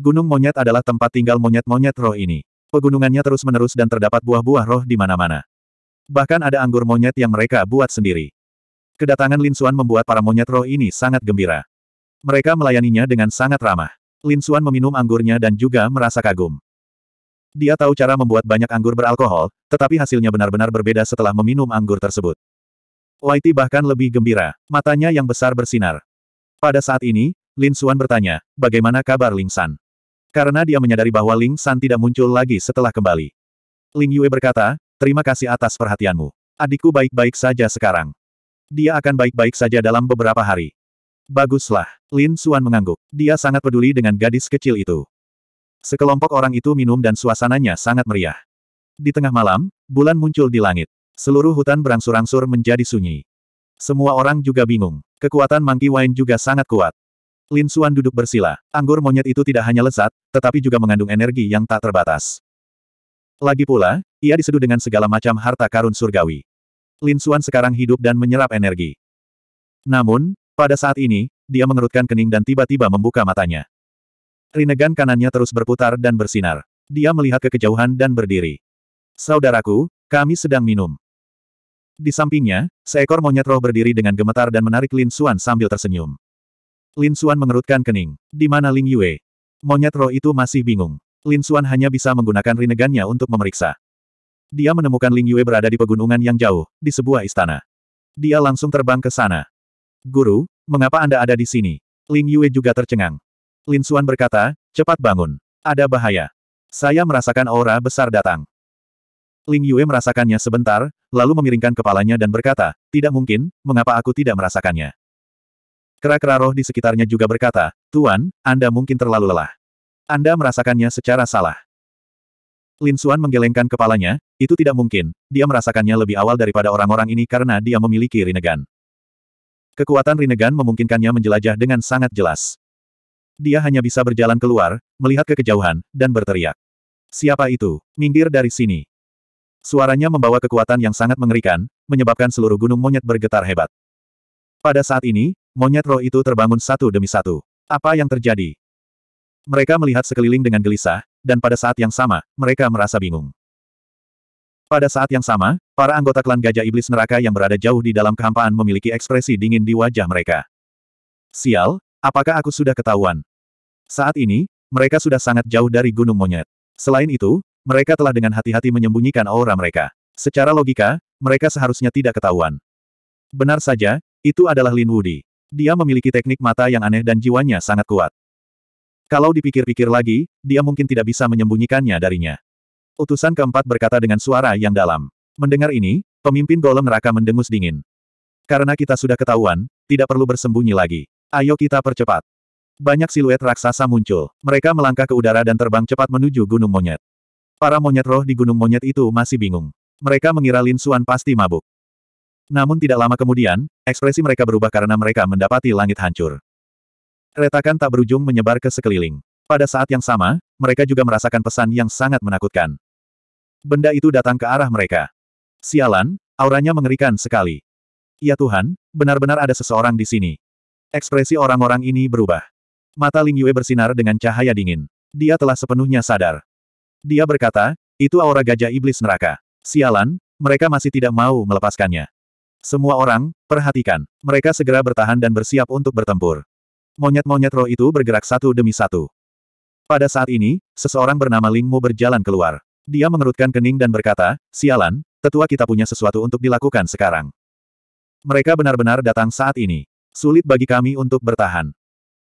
Gunung Monyet adalah tempat tinggal monyet-monyet roh ini. Pegunungannya terus-menerus dan terdapat buah-buah roh di mana-mana. Bahkan ada anggur monyet yang mereka buat sendiri. Kedatangan Lin Linsuan membuat para monyet roh ini sangat gembira. Mereka melayaninya dengan sangat ramah. Lin Linsuan meminum anggurnya dan juga merasa kagum. Dia tahu cara membuat banyak anggur beralkohol, tetapi hasilnya benar-benar berbeda setelah meminum anggur tersebut. Whitey bahkan lebih gembira, matanya yang besar bersinar. Pada saat ini, Lin Xuan bertanya, bagaimana kabar Ling San? Karena dia menyadari bahwa Ling San tidak muncul lagi setelah kembali. Ling Yue berkata, terima kasih atas perhatianmu. Adikku baik-baik saja sekarang. Dia akan baik-baik saja dalam beberapa hari. Baguslah, Lin Suan mengangguk. Dia sangat peduli dengan gadis kecil itu. Sekelompok orang itu minum dan suasananya sangat meriah. Di tengah malam, bulan muncul di langit. Seluruh hutan berangsur-angsur menjadi sunyi. Semua orang juga bingung. Kekuatan Monkey Wine juga sangat kuat. Lin Suan duduk bersila. Anggur monyet itu tidak hanya lezat, tetapi juga mengandung energi yang tak terbatas. Lagi pula, ia diseduh dengan segala macam harta karun surgawi. Lin Suan sekarang hidup dan menyerap energi. Namun, pada saat ini, dia mengerutkan kening dan tiba-tiba membuka matanya. Rinnegan kanannya terus berputar dan bersinar. Dia melihat ke kejauhan dan berdiri. Saudaraku, kami sedang minum. Di sampingnya, seekor monyet roh berdiri dengan gemetar dan menarik Lin Suan sambil tersenyum. Lin Xuan mengerutkan kening. Di mana Ling Yue? Monyet roh itu masih bingung. Lin Xuan hanya bisa menggunakan rinegannya untuk memeriksa. Dia menemukan Ling Yue berada di pegunungan yang jauh, di sebuah istana. Dia langsung terbang ke sana. Guru, mengapa Anda ada di sini? Ling Yue juga tercengang. Lin Xuan berkata, cepat bangun. Ada bahaya. Saya merasakan aura besar datang. Ling Yue merasakannya sebentar, lalu memiringkan kepalanya dan berkata, tidak mungkin, mengapa aku tidak merasakannya? Kera-kera roh di sekitarnya juga berkata, Tuan, Anda mungkin terlalu lelah. Anda merasakannya secara salah. Lin Xuan menggelengkan kepalanya, itu tidak mungkin, dia merasakannya lebih awal daripada orang-orang ini karena dia memiliki Rinnegan. Kekuatan Rinnegan memungkinkannya menjelajah dengan sangat jelas. Dia hanya bisa berjalan keluar, melihat ke kejauhan, dan berteriak. Siapa itu? Minggir dari sini. Suaranya membawa kekuatan yang sangat mengerikan, menyebabkan seluruh gunung monyet bergetar hebat. Pada saat ini, Monyet roh itu terbangun satu demi satu. Apa yang terjadi? Mereka melihat sekeliling dengan gelisah, dan pada saat yang sama, mereka merasa bingung. Pada saat yang sama, para anggota klan Gajah Iblis Neraka yang berada jauh di dalam kehampaan memiliki ekspresi dingin di wajah mereka. Sial, apakah aku sudah ketahuan? Saat ini, mereka sudah sangat jauh dari Gunung Monyet. Selain itu, mereka telah dengan hati-hati menyembunyikan aura mereka. Secara logika, mereka seharusnya tidak ketahuan. Benar saja, itu adalah Lin Wudi. Dia memiliki teknik mata yang aneh dan jiwanya sangat kuat. Kalau dipikir-pikir lagi, dia mungkin tidak bisa menyembunyikannya darinya. Utusan keempat berkata dengan suara yang dalam. Mendengar ini, pemimpin golem neraka mendengus dingin. Karena kita sudah ketahuan, tidak perlu bersembunyi lagi. Ayo kita percepat. Banyak siluet raksasa muncul. Mereka melangkah ke udara dan terbang cepat menuju Gunung Monyet. Para monyet roh di Gunung Monyet itu masih bingung. Mereka mengira Lin Suan pasti mabuk. Namun tidak lama kemudian, ekspresi mereka berubah karena mereka mendapati langit hancur. Retakan tak berujung menyebar ke sekeliling. Pada saat yang sama, mereka juga merasakan pesan yang sangat menakutkan. Benda itu datang ke arah mereka. Sialan, auranya mengerikan sekali. Ya Tuhan, benar-benar ada seseorang di sini. Ekspresi orang-orang ini berubah. Mata Ling Yue bersinar dengan cahaya dingin. Dia telah sepenuhnya sadar. Dia berkata, itu aura gajah iblis neraka. Sialan, mereka masih tidak mau melepaskannya. Semua orang, perhatikan. Mereka segera bertahan dan bersiap untuk bertempur. Monyet-monyet roh itu bergerak satu demi satu. Pada saat ini, seseorang bernama Lingmu berjalan keluar. Dia mengerutkan kening dan berkata, sialan, tetua kita punya sesuatu untuk dilakukan sekarang. Mereka benar-benar datang saat ini. Sulit bagi kami untuk bertahan.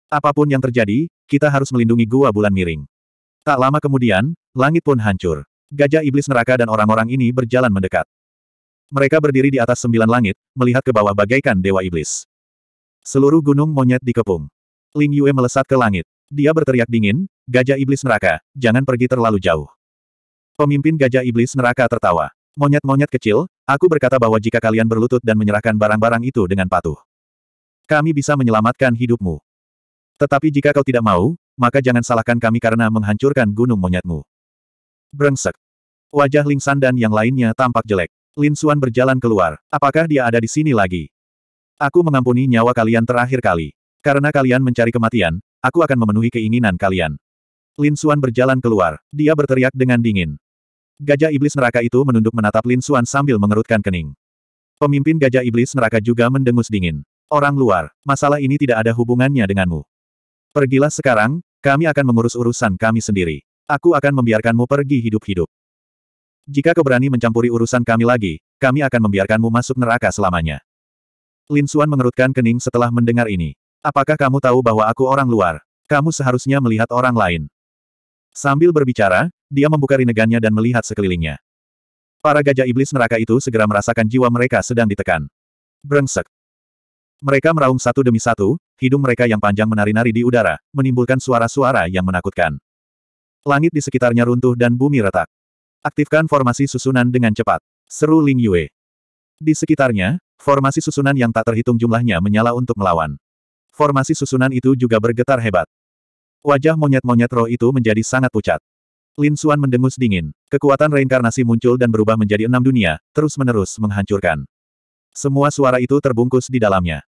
Apapun yang terjadi, kita harus melindungi gua bulan miring. Tak lama kemudian, langit pun hancur. Gajah iblis neraka dan orang-orang ini berjalan mendekat. Mereka berdiri di atas sembilan langit, melihat ke bawah bagaikan dewa iblis. Seluruh gunung monyet dikepung. Ling Yue melesat ke langit. Dia berteriak dingin, gajah iblis neraka, jangan pergi terlalu jauh. Pemimpin gajah iblis neraka tertawa. Monyet-monyet kecil, aku berkata bahwa jika kalian berlutut dan menyerahkan barang-barang itu dengan patuh, kami bisa menyelamatkan hidupmu. Tetapi jika kau tidak mau, maka jangan salahkan kami karena menghancurkan gunung monyetmu. Brengsek. Wajah Ling San dan yang lainnya tampak jelek. Lin Suan berjalan keluar. Apakah dia ada di sini lagi? Aku mengampuni nyawa kalian terakhir kali. Karena kalian mencari kematian, aku akan memenuhi keinginan kalian. Lin Suan berjalan keluar. Dia berteriak dengan dingin. Gajah iblis neraka itu menunduk menatap Lin Suan sambil mengerutkan kening. Pemimpin gajah iblis neraka juga mendengus dingin. Orang luar, masalah ini tidak ada hubungannya denganmu. Pergilah sekarang, kami akan mengurus urusan kami sendiri. Aku akan membiarkanmu pergi hidup-hidup. Jika kau berani mencampuri urusan kami lagi, kami akan membiarkanmu masuk neraka selamanya. Lin Suan mengerutkan kening setelah mendengar ini. Apakah kamu tahu bahwa aku orang luar? Kamu seharusnya melihat orang lain. Sambil berbicara, dia membuka rinegannya dan melihat sekelilingnya. Para gajah iblis neraka itu segera merasakan jiwa mereka sedang ditekan. Brengsek. Mereka meraung satu demi satu, hidung mereka yang panjang menari-nari di udara, menimbulkan suara-suara yang menakutkan. Langit di sekitarnya runtuh dan bumi retak. Aktifkan formasi susunan dengan cepat. Seru Ling Yue. Di sekitarnya, formasi susunan yang tak terhitung jumlahnya menyala untuk melawan. Formasi susunan itu juga bergetar hebat. Wajah monyet-monyet roh itu menjadi sangat pucat. Lin Suan mendengus dingin. Kekuatan reinkarnasi muncul dan berubah menjadi enam dunia, terus-menerus menghancurkan. Semua suara itu terbungkus di dalamnya.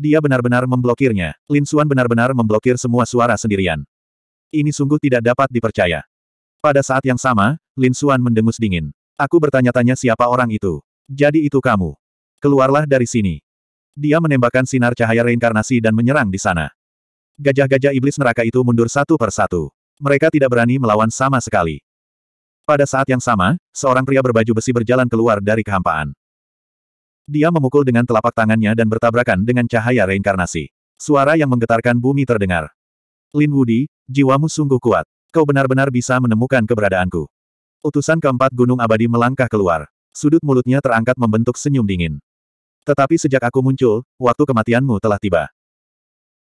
Dia benar-benar memblokirnya. Lin Suan benar-benar memblokir semua suara sendirian. Ini sungguh tidak dapat dipercaya. Pada saat yang sama, Lin Suan mendengus dingin. Aku bertanya-tanya siapa orang itu. Jadi itu kamu. Keluarlah dari sini. Dia menembakkan sinar cahaya reinkarnasi dan menyerang di sana. Gajah-gajah iblis neraka itu mundur satu per satu. Mereka tidak berani melawan sama sekali. Pada saat yang sama, seorang pria berbaju besi berjalan keluar dari kehampaan. Dia memukul dengan telapak tangannya dan bertabrakan dengan cahaya reinkarnasi. Suara yang menggetarkan bumi terdengar. Lin Wudi, jiwamu sungguh kuat. Kau benar-benar bisa menemukan keberadaanku. Utusan keempat Gunung Abadi melangkah keluar. Sudut mulutnya terangkat membentuk senyum dingin. Tetapi sejak aku muncul, waktu kematianmu telah tiba.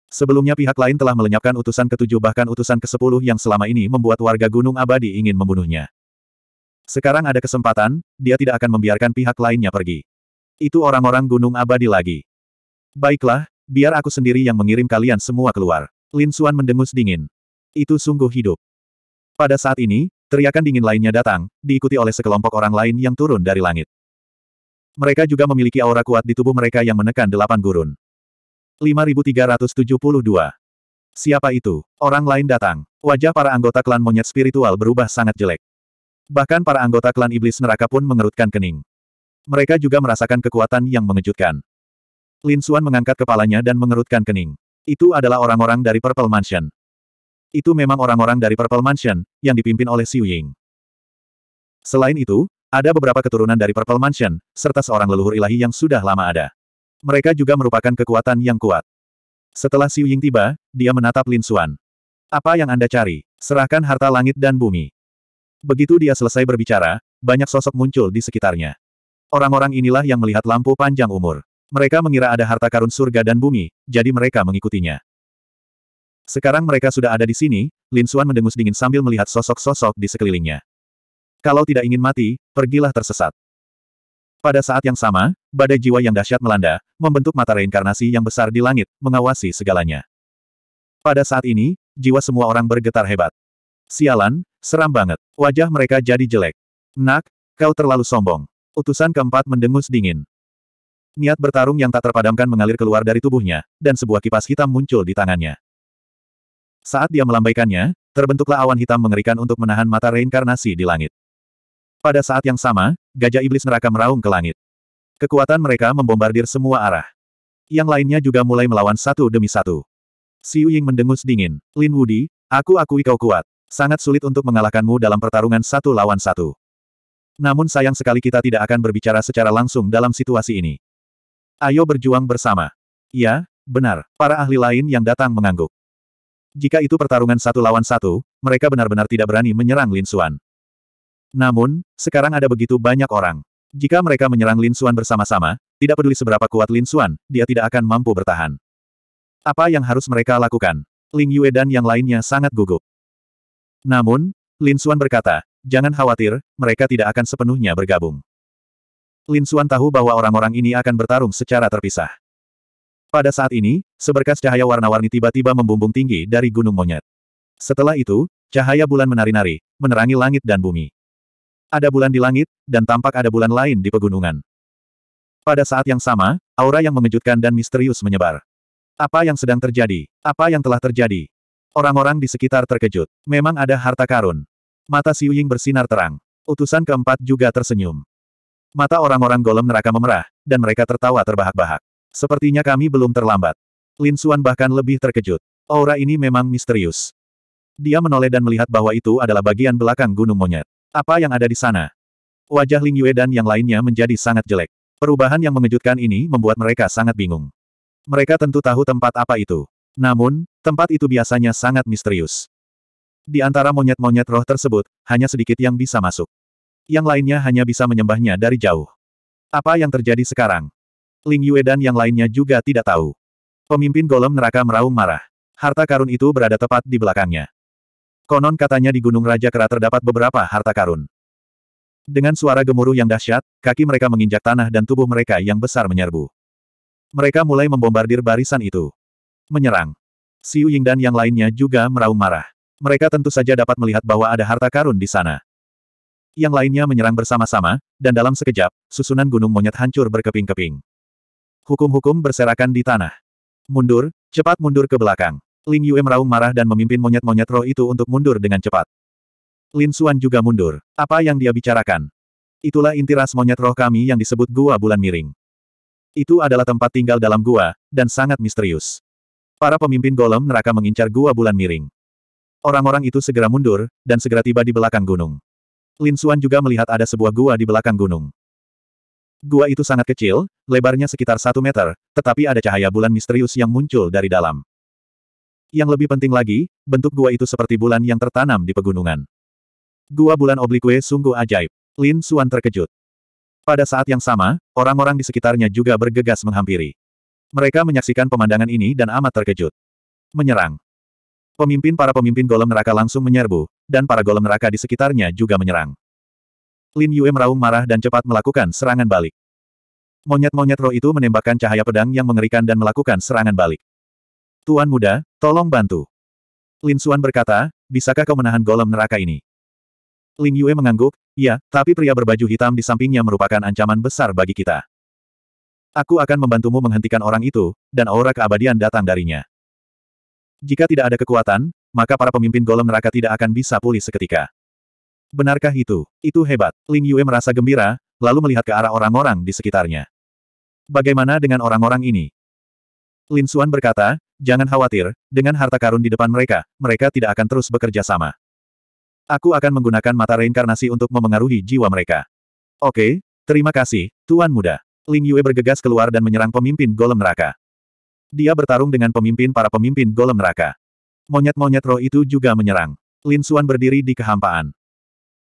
Sebelumnya pihak lain telah melenyapkan utusan ketujuh bahkan utusan ke kesepuluh yang selama ini membuat warga Gunung Abadi ingin membunuhnya. Sekarang ada kesempatan, dia tidak akan membiarkan pihak lainnya pergi. Itu orang-orang Gunung Abadi lagi. Baiklah, biar aku sendiri yang mengirim kalian semua keluar. Lin Suan mendengus dingin. Itu sungguh hidup. Pada saat ini, Teriakan dingin lainnya datang, diikuti oleh sekelompok orang lain yang turun dari langit. Mereka juga memiliki aura kuat di tubuh mereka yang menekan delapan gurun. 5372. Siapa itu? Orang lain datang. Wajah para anggota klan monyet spiritual berubah sangat jelek. Bahkan para anggota klan iblis neraka pun mengerutkan kening. Mereka juga merasakan kekuatan yang mengejutkan. Lin Suan mengangkat kepalanya dan mengerutkan kening. Itu adalah orang-orang dari Purple Mansion. Itu memang orang-orang dari Purple Mansion, yang dipimpin oleh Xiu Ying. Selain itu, ada beberapa keturunan dari Purple Mansion, serta seorang leluhur ilahi yang sudah lama ada. Mereka juga merupakan kekuatan yang kuat. Setelah Xiu Ying tiba, dia menatap Lin Xuan. Apa yang Anda cari? Serahkan harta langit dan bumi. Begitu dia selesai berbicara, banyak sosok muncul di sekitarnya. Orang-orang inilah yang melihat lampu panjang umur. Mereka mengira ada harta karun surga dan bumi, jadi mereka mengikutinya. Sekarang mereka sudah ada di sini, Lin Xuan mendengus dingin sambil melihat sosok-sosok di sekelilingnya. Kalau tidak ingin mati, pergilah tersesat. Pada saat yang sama, badai jiwa yang dahsyat melanda, membentuk mata reinkarnasi yang besar di langit, mengawasi segalanya. Pada saat ini, jiwa semua orang bergetar hebat. Sialan, seram banget. Wajah mereka jadi jelek. Nak, kau terlalu sombong. Utusan keempat mendengus dingin. Niat bertarung yang tak terpadamkan mengalir keluar dari tubuhnya, dan sebuah kipas hitam muncul di tangannya. Saat dia melambaikannya, terbentuklah awan hitam mengerikan untuk menahan mata reinkarnasi di langit. Pada saat yang sama, gajah iblis neraka meraung ke langit. Kekuatan mereka membombardir semua arah. Yang lainnya juga mulai melawan satu demi satu. Yu Ying mendengus dingin. Lin Wudi, aku akui kau kuat. Sangat sulit untuk mengalahkanmu dalam pertarungan satu lawan satu. Namun sayang sekali kita tidak akan berbicara secara langsung dalam situasi ini. Ayo berjuang bersama. Ya, benar, para ahli lain yang datang mengangguk. Jika itu pertarungan satu lawan satu, mereka benar-benar tidak berani menyerang Lin Xuan. Namun, sekarang ada begitu banyak orang. Jika mereka menyerang Lin Xuan bersama-sama, tidak peduli seberapa kuat Lin Xuan, dia tidak akan mampu bertahan. Apa yang harus mereka lakukan? Ling Yue dan yang lainnya sangat gugup. Namun, Lin Xuan berkata, jangan khawatir, mereka tidak akan sepenuhnya bergabung. Lin Xuan tahu bahwa orang-orang ini akan bertarung secara terpisah. Pada saat ini, seberkas cahaya warna-warni tiba-tiba membumbung tinggi dari gunung monyet. Setelah itu, cahaya bulan menari-nari, menerangi langit dan bumi. Ada bulan di langit, dan tampak ada bulan lain di pegunungan. Pada saat yang sama, aura yang mengejutkan dan misterius menyebar. Apa yang sedang terjadi? Apa yang telah terjadi? Orang-orang di sekitar terkejut. Memang ada harta karun. Mata Siu Ying bersinar terang. Utusan keempat juga tersenyum. Mata orang-orang golem neraka memerah, dan mereka tertawa terbahak-bahak. Sepertinya kami belum terlambat. Lin Xuan bahkan lebih terkejut. Aura ini memang misterius. Dia menoleh dan melihat bahwa itu adalah bagian belakang gunung monyet. Apa yang ada di sana? Wajah Ling Yue dan yang lainnya menjadi sangat jelek. Perubahan yang mengejutkan ini membuat mereka sangat bingung. Mereka tentu tahu tempat apa itu. Namun, tempat itu biasanya sangat misterius. Di antara monyet-monyet roh tersebut, hanya sedikit yang bisa masuk. Yang lainnya hanya bisa menyembahnya dari jauh. Apa yang terjadi sekarang? Ling Yue dan yang lainnya juga tidak tahu. Pemimpin golem neraka meraung marah. Harta karun itu berada tepat di belakangnya. Konon katanya di Gunung Raja Kera terdapat beberapa harta karun. Dengan suara gemuruh yang dahsyat, kaki mereka menginjak tanah dan tubuh mereka yang besar menyerbu. Mereka mulai membombardir barisan itu. Menyerang. Siu Ying dan yang lainnya juga meraung marah. Mereka tentu saja dapat melihat bahwa ada harta karun di sana. Yang lainnya menyerang bersama-sama, dan dalam sekejap, susunan gunung monyet hancur berkeping-keping. Hukum-hukum berserakan di tanah. Mundur, cepat mundur ke belakang. Ling Yue meraung marah dan memimpin monyet-monyet roh itu untuk mundur dengan cepat. Lin Xuan juga mundur. Apa yang dia bicarakan? Itulah inti ras monyet roh kami yang disebut Gua Bulan Miring. Itu adalah tempat tinggal dalam gua, dan sangat misterius. Para pemimpin golem neraka mengincar Gua Bulan Miring. Orang-orang itu segera mundur, dan segera tiba di belakang gunung. Lin Xuan juga melihat ada sebuah gua di belakang gunung. Gua itu sangat kecil, lebarnya sekitar satu meter, tetapi ada cahaya bulan misterius yang muncul dari dalam. Yang lebih penting lagi, bentuk gua itu seperti bulan yang tertanam di pegunungan. Gua bulan oblikue sungguh ajaib. Lin Suan terkejut. Pada saat yang sama, orang-orang di sekitarnya juga bergegas menghampiri. Mereka menyaksikan pemandangan ini dan amat terkejut. Menyerang. Pemimpin para pemimpin golem neraka langsung menyerbu, dan para golem neraka di sekitarnya juga menyerang. Lin Yue meraung marah dan cepat melakukan serangan balik. Monyet-monyet roh itu menembakkan cahaya pedang yang mengerikan dan melakukan serangan balik. Tuan muda, tolong bantu. Lin Xuan berkata, bisakah kau menahan golem neraka ini? Lin Yue mengangguk, ya, tapi pria berbaju hitam di sampingnya merupakan ancaman besar bagi kita. Aku akan membantumu menghentikan orang itu, dan aura keabadian datang darinya. Jika tidak ada kekuatan, maka para pemimpin golem neraka tidak akan bisa pulih seketika. Benarkah itu? Itu hebat. Ling Yue merasa gembira, lalu melihat ke arah orang-orang di sekitarnya. Bagaimana dengan orang-orang ini? Lin Xuan berkata, jangan khawatir, dengan harta karun di depan mereka, mereka tidak akan terus bekerja sama. Aku akan menggunakan mata reinkarnasi untuk memengaruhi jiwa mereka. Oke, terima kasih, Tuan Muda. Ling Yue bergegas keluar dan menyerang pemimpin golem neraka. Dia bertarung dengan pemimpin para pemimpin golem neraka. Monyet-monyet roh itu juga menyerang. Lin Xuan berdiri di kehampaan.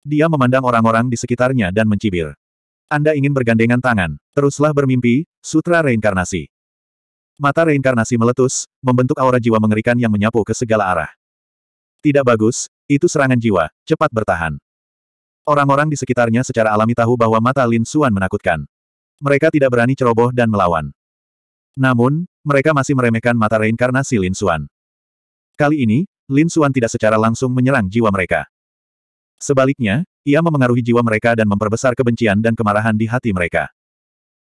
Dia memandang orang-orang di sekitarnya dan mencibir. Anda ingin bergandengan tangan, teruslah bermimpi, sutra reinkarnasi. Mata reinkarnasi meletus, membentuk aura jiwa mengerikan yang menyapu ke segala arah. Tidak bagus, itu serangan jiwa, cepat bertahan. Orang-orang di sekitarnya secara alami tahu bahwa mata Lin Suan menakutkan. Mereka tidak berani ceroboh dan melawan. Namun, mereka masih meremehkan mata reinkarnasi Lin Suan. Kali ini, Lin Suan tidak secara langsung menyerang jiwa mereka. Sebaliknya, ia memengaruhi jiwa mereka dan memperbesar kebencian dan kemarahan di hati mereka.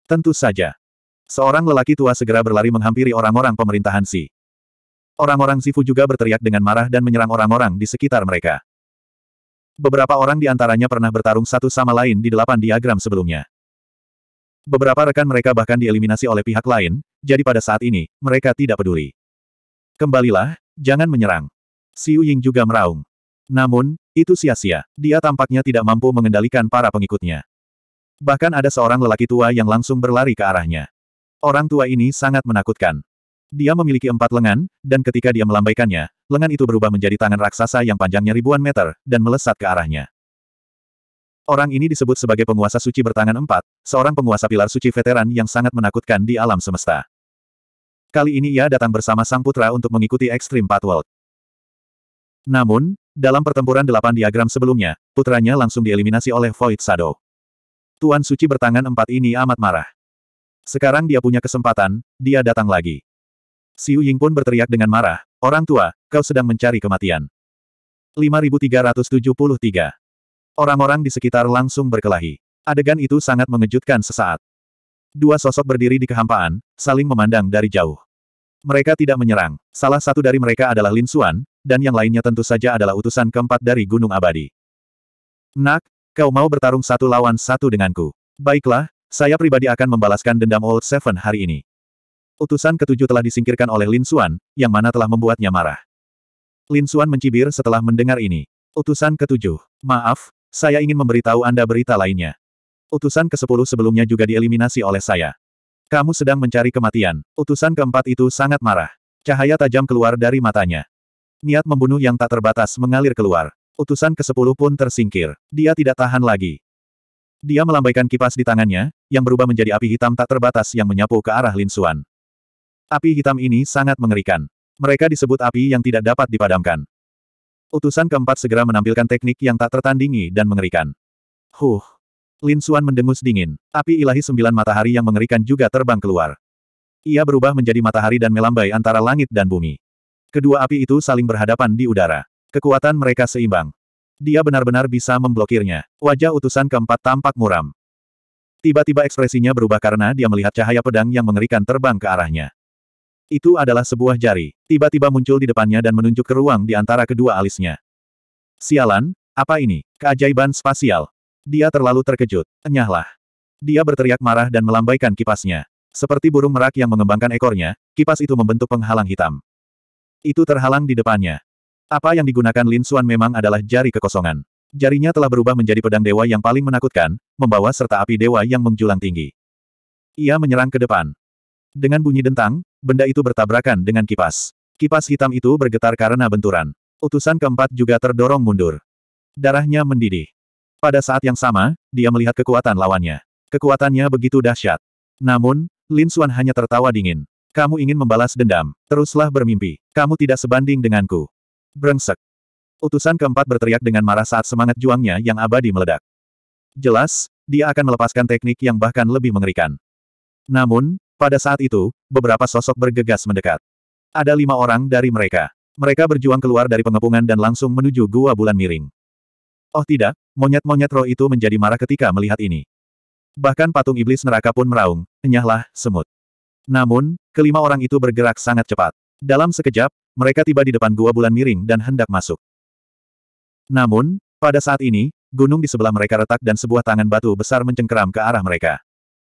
Tentu saja. Seorang lelaki tua segera berlari menghampiri orang-orang pemerintahan Si. Orang-orang Sifu juga berteriak dengan marah dan menyerang orang-orang di sekitar mereka. Beberapa orang di antaranya pernah bertarung satu sama lain di delapan diagram sebelumnya. Beberapa rekan mereka bahkan dieliminasi oleh pihak lain, jadi pada saat ini, mereka tidak peduli. Kembalilah, jangan menyerang. Siu Ying juga meraung. Namun, itu sia-sia, dia tampaknya tidak mampu mengendalikan para pengikutnya. Bahkan ada seorang lelaki tua yang langsung berlari ke arahnya. Orang tua ini sangat menakutkan. Dia memiliki empat lengan, dan ketika dia melambaikannya, lengan itu berubah menjadi tangan raksasa yang panjangnya ribuan meter, dan melesat ke arahnya. Orang ini disebut sebagai penguasa suci bertangan empat, seorang penguasa pilar suci veteran yang sangat menakutkan di alam semesta. Kali ini ia datang bersama sang putra untuk mengikuti Ekstrim Path World. Namun, dalam pertempuran delapan diagram sebelumnya, putranya langsung dieliminasi oleh Void Shadow. Tuan Suci bertangan empat ini amat marah. Sekarang dia punya kesempatan, dia datang lagi. Siu Ying pun berteriak dengan marah, Orang tua, kau sedang mencari kematian. 5373 Orang-orang di sekitar langsung berkelahi. Adegan itu sangat mengejutkan sesaat. Dua sosok berdiri di kehampaan, saling memandang dari jauh. Mereka tidak menyerang. Salah satu dari mereka adalah Lin Xuan, dan yang lainnya tentu saja adalah utusan keempat dari Gunung Abadi. Nak, kau mau bertarung satu lawan satu denganku. Baiklah, saya pribadi akan membalaskan dendam Old Seven hari ini. Utusan ketujuh telah disingkirkan oleh Lin Xuan, yang mana telah membuatnya marah. Lin Xuan mencibir setelah mendengar ini. Utusan ketujuh, maaf, saya ingin memberitahu Anda berita lainnya. Utusan ke-10 sebelumnya juga dieliminasi oleh saya. Kamu sedang mencari kematian. Utusan keempat itu sangat marah. Cahaya tajam keluar dari matanya. Niat membunuh yang tak terbatas mengalir keluar. Utusan ke-10 pun tersingkir. Dia tidak tahan lagi. Dia melambaikan kipas di tangannya, yang berubah menjadi api hitam tak terbatas yang menyapu ke arah Lin Xuan. Api hitam ini sangat mengerikan. Mereka disebut api yang tidak dapat dipadamkan. Utusan keempat segera menampilkan teknik yang tak tertandingi dan mengerikan. Huh! Lin Xuan mendengus dingin. Api ilahi sembilan matahari yang mengerikan juga terbang keluar. Ia berubah menjadi matahari dan melambai antara langit dan bumi. Kedua api itu saling berhadapan di udara. Kekuatan mereka seimbang. Dia benar-benar bisa memblokirnya. Wajah utusan keempat tampak muram. Tiba-tiba ekspresinya berubah karena dia melihat cahaya pedang yang mengerikan terbang ke arahnya. Itu adalah sebuah jari. Tiba-tiba muncul di depannya dan menunjuk ke ruang di antara kedua alisnya. Sialan, apa ini? Keajaiban spasial. Dia terlalu terkejut. Enyahlah. Dia berteriak marah dan melambaikan kipasnya. Seperti burung merak yang mengembangkan ekornya, kipas itu membentuk penghalang hitam. Itu terhalang di depannya. Apa yang digunakan Lin Xuan memang adalah jari kekosongan. Jarinya telah berubah menjadi pedang dewa yang paling menakutkan, membawa serta api dewa yang menjulang tinggi. Ia menyerang ke depan. Dengan bunyi dentang, benda itu bertabrakan dengan kipas. Kipas hitam itu bergetar karena benturan. Utusan keempat juga terdorong mundur. Darahnya mendidih. Pada saat yang sama, dia melihat kekuatan lawannya. Kekuatannya begitu dahsyat. Namun, Lin Xuan hanya tertawa dingin. Kamu ingin membalas dendam, teruslah bermimpi. Kamu tidak sebanding denganku. Brengsek. Utusan keempat berteriak dengan marah saat semangat juangnya yang abadi meledak. Jelas, dia akan melepaskan teknik yang bahkan lebih mengerikan. Namun, pada saat itu, beberapa sosok bergegas mendekat. Ada lima orang dari mereka. Mereka berjuang keluar dari pengepungan dan langsung menuju gua bulan miring. Oh tidak, monyet-monyet roh itu menjadi marah ketika melihat ini. Bahkan patung iblis neraka pun meraung, enyahlah, semut. Namun, kelima orang itu bergerak sangat cepat. Dalam sekejap, mereka tiba di depan gua bulan miring dan hendak masuk. Namun, pada saat ini, gunung di sebelah mereka retak dan sebuah tangan batu besar mencengkeram ke arah mereka.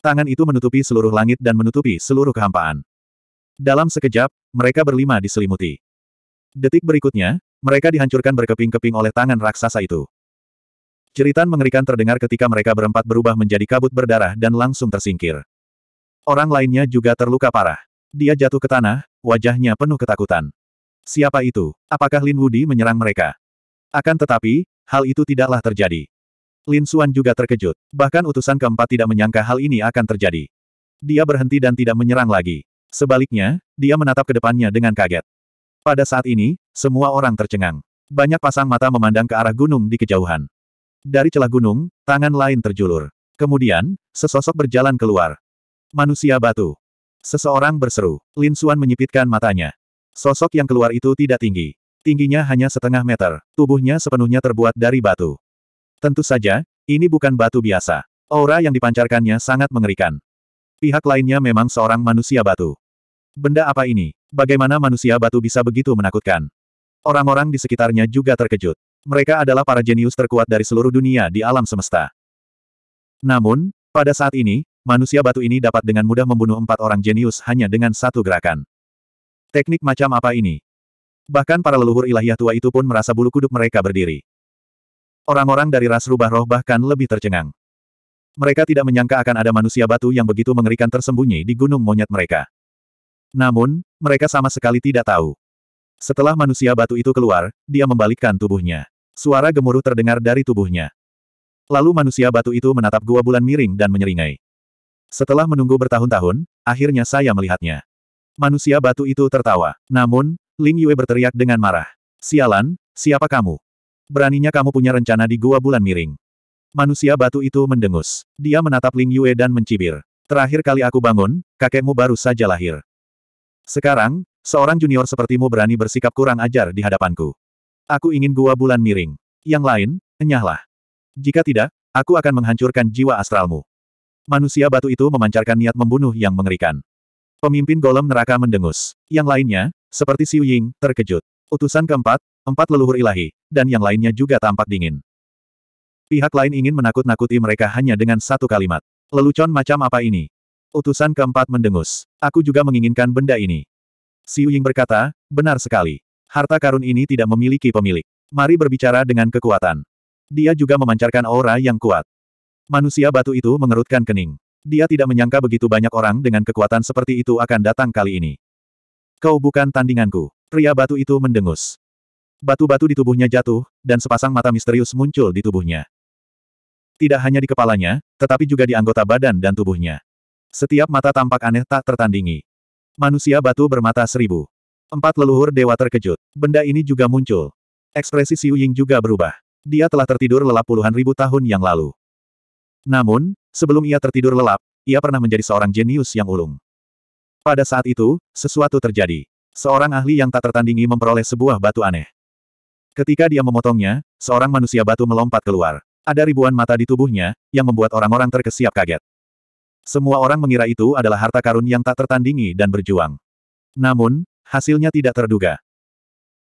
Tangan itu menutupi seluruh langit dan menutupi seluruh kehampaan. Dalam sekejap, mereka berlima diselimuti. Detik berikutnya, mereka dihancurkan berkeping-keping oleh tangan raksasa itu. Ceritan mengerikan terdengar ketika mereka berempat berubah menjadi kabut berdarah dan langsung tersingkir. Orang lainnya juga terluka parah. Dia jatuh ke tanah, wajahnya penuh ketakutan. Siapa itu? Apakah Lin Wudi menyerang mereka? Akan tetapi, hal itu tidaklah terjadi. Lin Xuan juga terkejut. Bahkan utusan keempat tidak menyangka hal ini akan terjadi. Dia berhenti dan tidak menyerang lagi. Sebaliknya, dia menatap ke depannya dengan kaget. Pada saat ini, semua orang tercengang. Banyak pasang mata memandang ke arah gunung di kejauhan. Dari celah gunung, tangan lain terjulur. Kemudian, sesosok berjalan keluar. Manusia batu. Seseorang berseru. Lin Xuan menyipitkan matanya. Sosok yang keluar itu tidak tinggi. Tingginya hanya setengah meter. Tubuhnya sepenuhnya terbuat dari batu. Tentu saja, ini bukan batu biasa. Aura yang dipancarkannya sangat mengerikan. Pihak lainnya memang seorang manusia batu. Benda apa ini? Bagaimana manusia batu bisa begitu menakutkan? Orang-orang di sekitarnya juga terkejut. Mereka adalah para jenius terkuat dari seluruh dunia di alam semesta. Namun, pada saat ini, Manusia batu ini dapat dengan mudah membunuh empat orang jenius hanya dengan satu gerakan. Teknik macam apa ini? Bahkan para leluhur ilahiyah tua itu pun merasa bulu kuduk mereka berdiri. Orang-orang dari ras rubah roh bahkan lebih tercengang. Mereka tidak menyangka akan ada manusia batu yang begitu mengerikan tersembunyi di gunung monyet mereka. Namun, mereka sama sekali tidak tahu. Setelah manusia batu itu keluar, dia membalikkan tubuhnya. Suara gemuruh terdengar dari tubuhnya. Lalu manusia batu itu menatap gua bulan miring dan menyeringai. Setelah menunggu bertahun-tahun, akhirnya saya melihatnya. Manusia batu itu tertawa. Namun, Ling Yue berteriak dengan marah. Sialan, siapa kamu? Beraninya kamu punya rencana di gua bulan miring. Manusia batu itu mendengus. Dia menatap Ling Yue dan mencibir. Terakhir kali aku bangun, kakekmu baru saja lahir. Sekarang, seorang junior sepertimu berani bersikap kurang ajar di hadapanku. Aku ingin gua bulan miring. Yang lain, enyahlah. Jika tidak, aku akan menghancurkan jiwa astralmu. Manusia batu itu memancarkan niat membunuh yang mengerikan. Pemimpin golem neraka mendengus. Yang lainnya, seperti Xiu Ying, terkejut. Utusan keempat, empat leluhur ilahi, dan yang lainnya juga tampak dingin. Pihak lain ingin menakut-nakuti mereka hanya dengan satu kalimat. Lelucon macam apa ini? Utusan keempat mendengus. Aku juga menginginkan benda ini. Xiu Ying berkata, benar sekali. Harta karun ini tidak memiliki pemilik. Mari berbicara dengan kekuatan. Dia juga memancarkan aura yang kuat. Manusia batu itu mengerutkan kening. Dia tidak menyangka begitu banyak orang dengan kekuatan seperti itu akan datang kali ini. Kau bukan tandinganku. Pria batu itu mendengus. Batu-batu di tubuhnya jatuh, dan sepasang mata misterius muncul di tubuhnya. Tidak hanya di kepalanya, tetapi juga di anggota badan dan tubuhnya. Setiap mata tampak aneh tak tertandingi. Manusia batu bermata seribu. Empat leluhur dewa terkejut. Benda ini juga muncul. Ekspresi Xiu Ying juga berubah. Dia telah tertidur lelap puluhan ribu tahun yang lalu. Namun, sebelum ia tertidur lelap, ia pernah menjadi seorang jenius yang ulung. Pada saat itu, sesuatu terjadi. Seorang ahli yang tak tertandingi memperoleh sebuah batu aneh. Ketika dia memotongnya, seorang manusia batu melompat keluar. Ada ribuan mata di tubuhnya, yang membuat orang-orang terkesiap kaget. Semua orang mengira itu adalah harta karun yang tak tertandingi dan berjuang. Namun, hasilnya tidak terduga.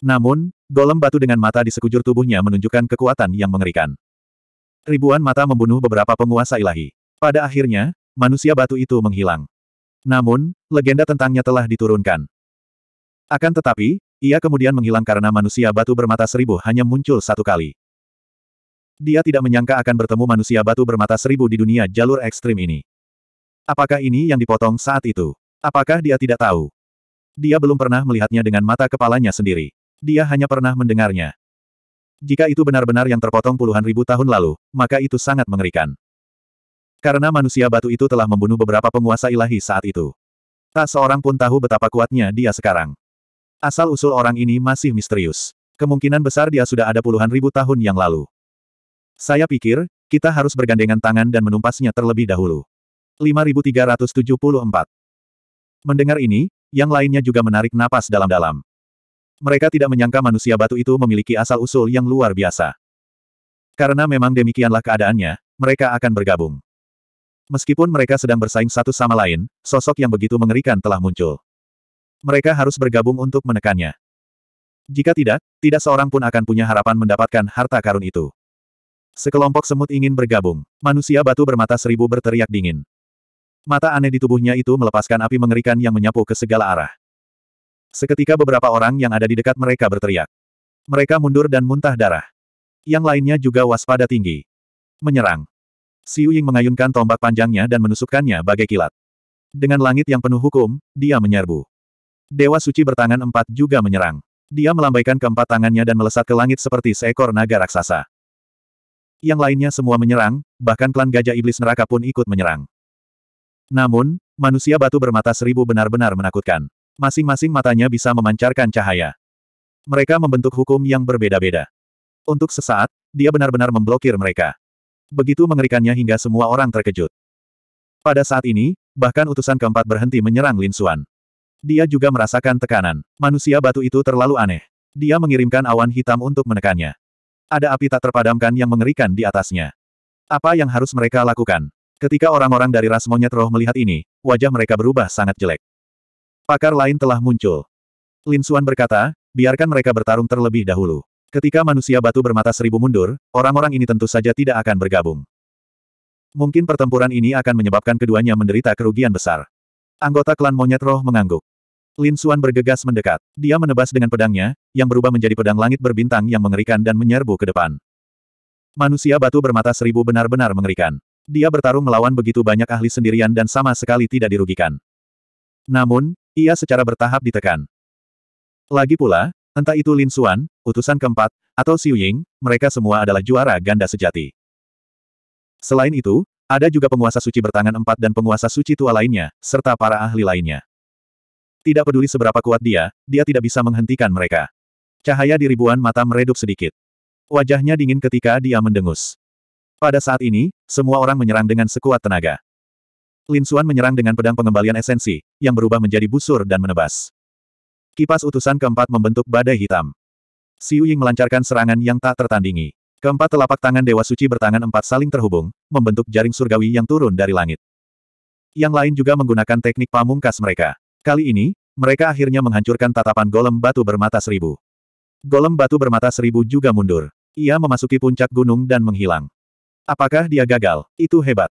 Namun, golem batu dengan mata di sekujur tubuhnya menunjukkan kekuatan yang mengerikan. Ribuan mata membunuh beberapa penguasa ilahi. Pada akhirnya, manusia batu itu menghilang. Namun, legenda tentangnya telah diturunkan. Akan tetapi, ia kemudian menghilang karena manusia batu bermata seribu hanya muncul satu kali. Dia tidak menyangka akan bertemu manusia batu bermata seribu di dunia jalur ekstrim ini. Apakah ini yang dipotong saat itu? Apakah dia tidak tahu? Dia belum pernah melihatnya dengan mata kepalanya sendiri. Dia hanya pernah mendengarnya. Jika itu benar-benar yang terpotong puluhan ribu tahun lalu, maka itu sangat mengerikan. Karena manusia batu itu telah membunuh beberapa penguasa ilahi saat itu. Tak seorang pun tahu betapa kuatnya dia sekarang. Asal-usul orang ini masih misterius. Kemungkinan besar dia sudah ada puluhan ribu tahun yang lalu. Saya pikir, kita harus bergandengan tangan dan menumpasnya terlebih dahulu. 5374 Mendengar ini, yang lainnya juga menarik napas dalam-dalam. Mereka tidak menyangka manusia batu itu memiliki asal-usul yang luar biasa. Karena memang demikianlah keadaannya, mereka akan bergabung. Meskipun mereka sedang bersaing satu sama lain, sosok yang begitu mengerikan telah muncul. Mereka harus bergabung untuk menekannya. Jika tidak, tidak seorang pun akan punya harapan mendapatkan harta karun itu. Sekelompok semut ingin bergabung. Manusia batu bermata seribu berteriak dingin. Mata aneh di tubuhnya itu melepaskan api mengerikan yang menyapu ke segala arah. Seketika beberapa orang yang ada di dekat mereka berteriak. Mereka mundur dan muntah darah. Yang lainnya juga waspada tinggi. Menyerang. Siu Ying mengayunkan tombak panjangnya dan menusukkannya bagai kilat. Dengan langit yang penuh hukum, dia menyerbu. Dewa suci bertangan empat juga menyerang. Dia melambaikan keempat tangannya dan melesat ke langit seperti seekor naga raksasa. Yang lainnya semua menyerang, bahkan klan gajah iblis neraka pun ikut menyerang. Namun, manusia batu bermata seribu benar-benar menakutkan. Masing-masing matanya bisa memancarkan cahaya. Mereka membentuk hukum yang berbeda-beda. Untuk sesaat, dia benar-benar memblokir mereka. Begitu mengerikannya hingga semua orang terkejut. Pada saat ini, bahkan utusan keempat berhenti menyerang Lin Xuan. Dia juga merasakan tekanan. Manusia batu itu terlalu aneh. Dia mengirimkan awan hitam untuk menekannya. Ada api tak terpadamkan yang mengerikan di atasnya. Apa yang harus mereka lakukan? Ketika orang-orang dari ras monyet roh melihat ini, wajah mereka berubah sangat jelek. Pakar lain telah muncul. Lin Xuan berkata, biarkan mereka bertarung terlebih dahulu. Ketika manusia batu bermata seribu mundur, orang-orang ini tentu saja tidak akan bergabung. Mungkin pertempuran ini akan menyebabkan keduanya menderita kerugian besar. Anggota klan monyet roh mengangguk. Lin Xuan bergegas mendekat. Dia menebas dengan pedangnya, yang berubah menjadi pedang langit berbintang yang mengerikan dan menyerbu ke depan. Manusia batu bermata seribu benar-benar mengerikan. Dia bertarung melawan begitu banyak ahli sendirian dan sama sekali tidak dirugikan. Namun, ia secara bertahap ditekan. Lagi pula, entah itu Lin Xuan, utusan keempat, atau Xiu Ying, mereka semua adalah juara ganda sejati. Selain itu, ada juga penguasa suci bertangan empat dan penguasa suci tua lainnya, serta para ahli lainnya. Tidak peduli seberapa kuat dia, dia tidak bisa menghentikan mereka. Cahaya di ribuan mata meredup sedikit. Wajahnya dingin ketika dia mendengus. Pada saat ini, semua orang menyerang dengan sekuat tenaga. Lin Xuan menyerang dengan pedang pengembalian esensi, yang berubah menjadi busur dan menebas. Kipas utusan keempat membentuk badai hitam. Xiu Ying melancarkan serangan yang tak tertandingi. Keempat telapak tangan Dewa Suci bertangan empat saling terhubung, membentuk jaring surgawi yang turun dari langit. Yang lain juga menggunakan teknik pamungkas mereka. Kali ini, mereka akhirnya menghancurkan tatapan golem batu bermata seribu. Golem batu bermata seribu juga mundur. Ia memasuki puncak gunung dan menghilang. Apakah dia gagal? Itu hebat.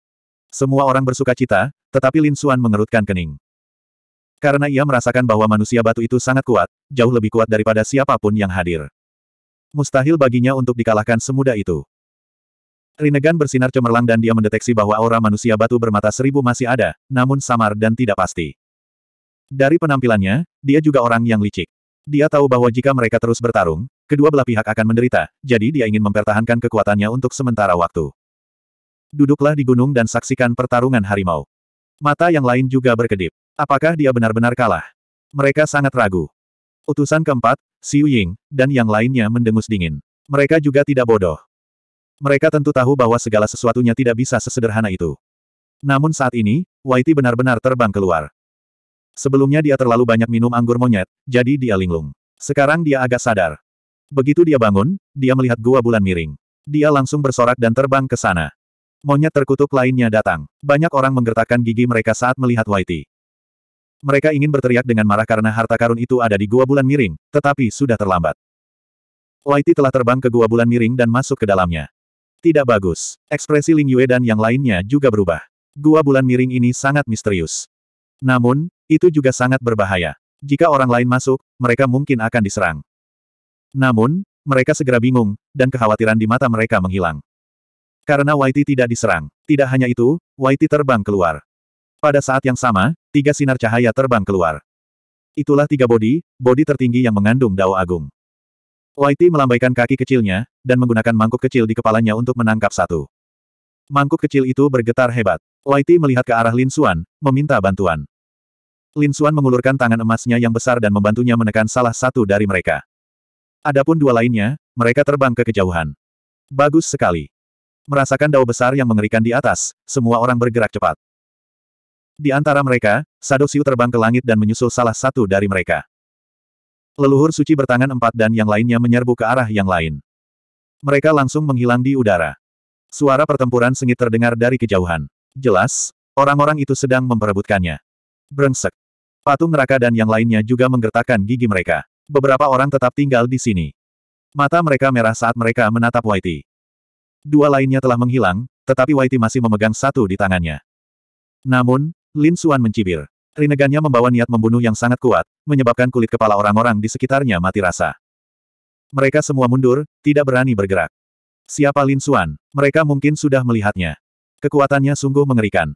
Semua orang bersuka cita, tetapi Lin Xuan mengerutkan kening. Karena ia merasakan bahwa manusia batu itu sangat kuat, jauh lebih kuat daripada siapapun yang hadir. Mustahil baginya untuk dikalahkan semudah itu. Rinnegan bersinar cemerlang dan dia mendeteksi bahwa aura manusia batu bermata seribu masih ada, namun samar dan tidak pasti. Dari penampilannya, dia juga orang yang licik. Dia tahu bahwa jika mereka terus bertarung, kedua belah pihak akan menderita, jadi dia ingin mempertahankan kekuatannya untuk sementara waktu duduklah di gunung dan saksikan pertarungan harimau. Mata yang lain juga berkedip. Apakah dia benar-benar kalah? Mereka sangat ragu. Utusan keempat, Xiu Ying, dan yang lainnya mendengus dingin. Mereka juga tidak bodoh. Mereka tentu tahu bahwa segala sesuatunya tidak bisa sesederhana itu. Namun saat ini, Whitey benar-benar terbang keluar. Sebelumnya dia terlalu banyak minum anggur monyet, jadi dia linglung. Sekarang dia agak sadar. Begitu dia bangun, dia melihat gua bulan miring. Dia langsung bersorak dan terbang ke sana. Monyet terkutuk lainnya datang. Banyak orang menggertakkan gigi mereka saat melihat Whitey. Mereka ingin berteriak dengan marah karena harta karun itu ada di Gua Bulan Miring, tetapi sudah terlambat. Whitey telah terbang ke Gua Bulan Miring dan masuk ke dalamnya. Tidak bagus. Ekspresi Ling Yue dan yang lainnya juga berubah. Gua Bulan Miring ini sangat misterius. Namun, itu juga sangat berbahaya. Jika orang lain masuk, mereka mungkin akan diserang. Namun, mereka segera bingung, dan kekhawatiran di mata mereka menghilang. Karena Whitey tidak diserang. Tidak hanya itu, Whitey terbang keluar. Pada saat yang sama, tiga sinar cahaya terbang keluar. Itulah tiga bodi, bodi tertinggi yang mengandung dao agung. Whitey melambaikan kaki kecilnya, dan menggunakan mangkuk kecil di kepalanya untuk menangkap satu. Mangkuk kecil itu bergetar hebat. Whitey melihat ke arah Lin Xuan, meminta bantuan. Lin Xuan mengulurkan tangan emasnya yang besar dan membantunya menekan salah satu dari mereka. Adapun dua lainnya, mereka terbang ke kejauhan. Bagus sekali. Merasakan dao besar yang mengerikan di atas, semua orang bergerak cepat. Di antara mereka, Siu terbang ke langit dan menyusul salah satu dari mereka. Leluhur suci bertangan empat dan yang lainnya menyerbu ke arah yang lain. Mereka langsung menghilang di udara. Suara pertempuran sengit terdengar dari kejauhan. Jelas, orang-orang itu sedang memperebutkannya. Brengsek. Patung neraka dan yang lainnya juga menggertakkan gigi mereka. Beberapa orang tetap tinggal di sini. Mata mereka merah saat mereka menatap Whitey dua lainnya telah menghilang, tetapi Waiti masih memegang satu di tangannya. Namun, Lin Suan mencibir. Rinegannya membawa niat membunuh yang sangat kuat, menyebabkan kulit kepala orang-orang di sekitarnya mati rasa. Mereka semua mundur, tidak berani bergerak. Siapa Lin Suan? Mereka mungkin sudah melihatnya. Kekuatannya sungguh mengerikan.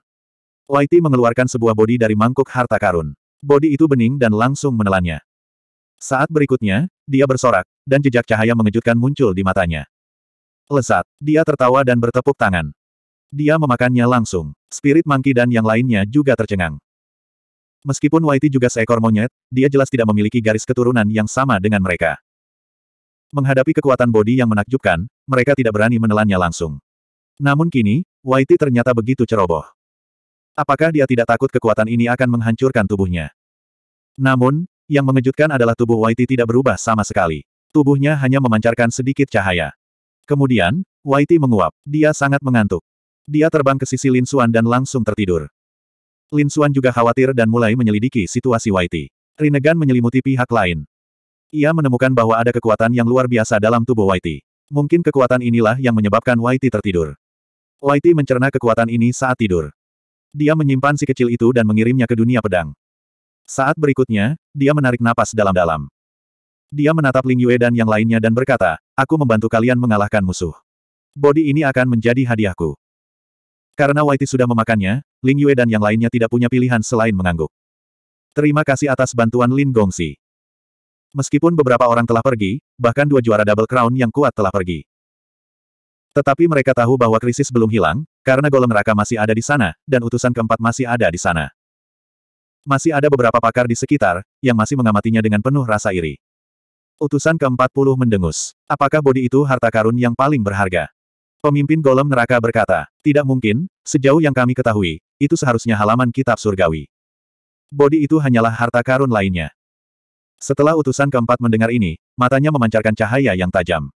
Waiti mengeluarkan sebuah bodi dari mangkuk harta karun. Bodi itu bening dan langsung menelannya. Saat berikutnya, dia bersorak, dan jejak cahaya mengejutkan muncul di matanya. Lesat, Dia tertawa dan bertepuk tangan. Dia memakannya langsung. Spirit monkey dan yang lainnya juga tercengang. Meskipun Whitey juga seekor monyet, dia jelas tidak memiliki garis keturunan yang sama dengan mereka. Menghadapi kekuatan bodi yang menakjubkan, mereka tidak berani menelannya langsung. Namun kini, Whitey ternyata begitu ceroboh. Apakah dia tidak takut kekuatan ini akan menghancurkan tubuhnya? Namun, yang mengejutkan adalah tubuh Whitey tidak berubah sama sekali. Tubuhnya hanya memancarkan sedikit cahaya. Kemudian, Whitey menguap. Dia sangat mengantuk. Dia terbang ke sisi Lin Xuan dan langsung tertidur. Lin Xuan juga khawatir dan mulai menyelidiki situasi Whitey. Rinnegan menyelimuti pihak lain. Ia menemukan bahwa ada kekuatan yang luar biasa dalam tubuh Whitey. Mungkin kekuatan inilah yang menyebabkan Whitey tertidur. Whitey mencerna kekuatan ini saat tidur. Dia menyimpan si kecil itu dan mengirimnya ke dunia pedang. Saat berikutnya, dia menarik napas dalam-dalam. Dia menatap Ling Yue dan yang lainnya dan berkata, aku membantu kalian mengalahkan musuh. Body ini akan menjadi hadiahku. Karena Whitey sudah memakannya, Ling Yue dan yang lainnya tidak punya pilihan selain mengangguk. Terima kasih atas bantuan Lin Gongsi. Meskipun beberapa orang telah pergi, bahkan dua juara Double Crown yang kuat telah pergi. Tetapi mereka tahu bahwa krisis belum hilang, karena golem neraka masih ada di sana, dan utusan keempat masih ada di sana. Masih ada beberapa pakar di sekitar, yang masih mengamatinya dengan penuh rasa iri. Utusan ke-40 mendengus. Apakah bodi itu harta karun yang paling berharga? Pemimpin golem neraka berkata, tidak mungkin, sejauh yang kami ketahui, itu seharusnya halaman kitab surgawi. Bodi itu hanyalah harta karun lainnya. Setelah utusan keempat mendengar ini, matanya memancarkan cahaya yang tajam.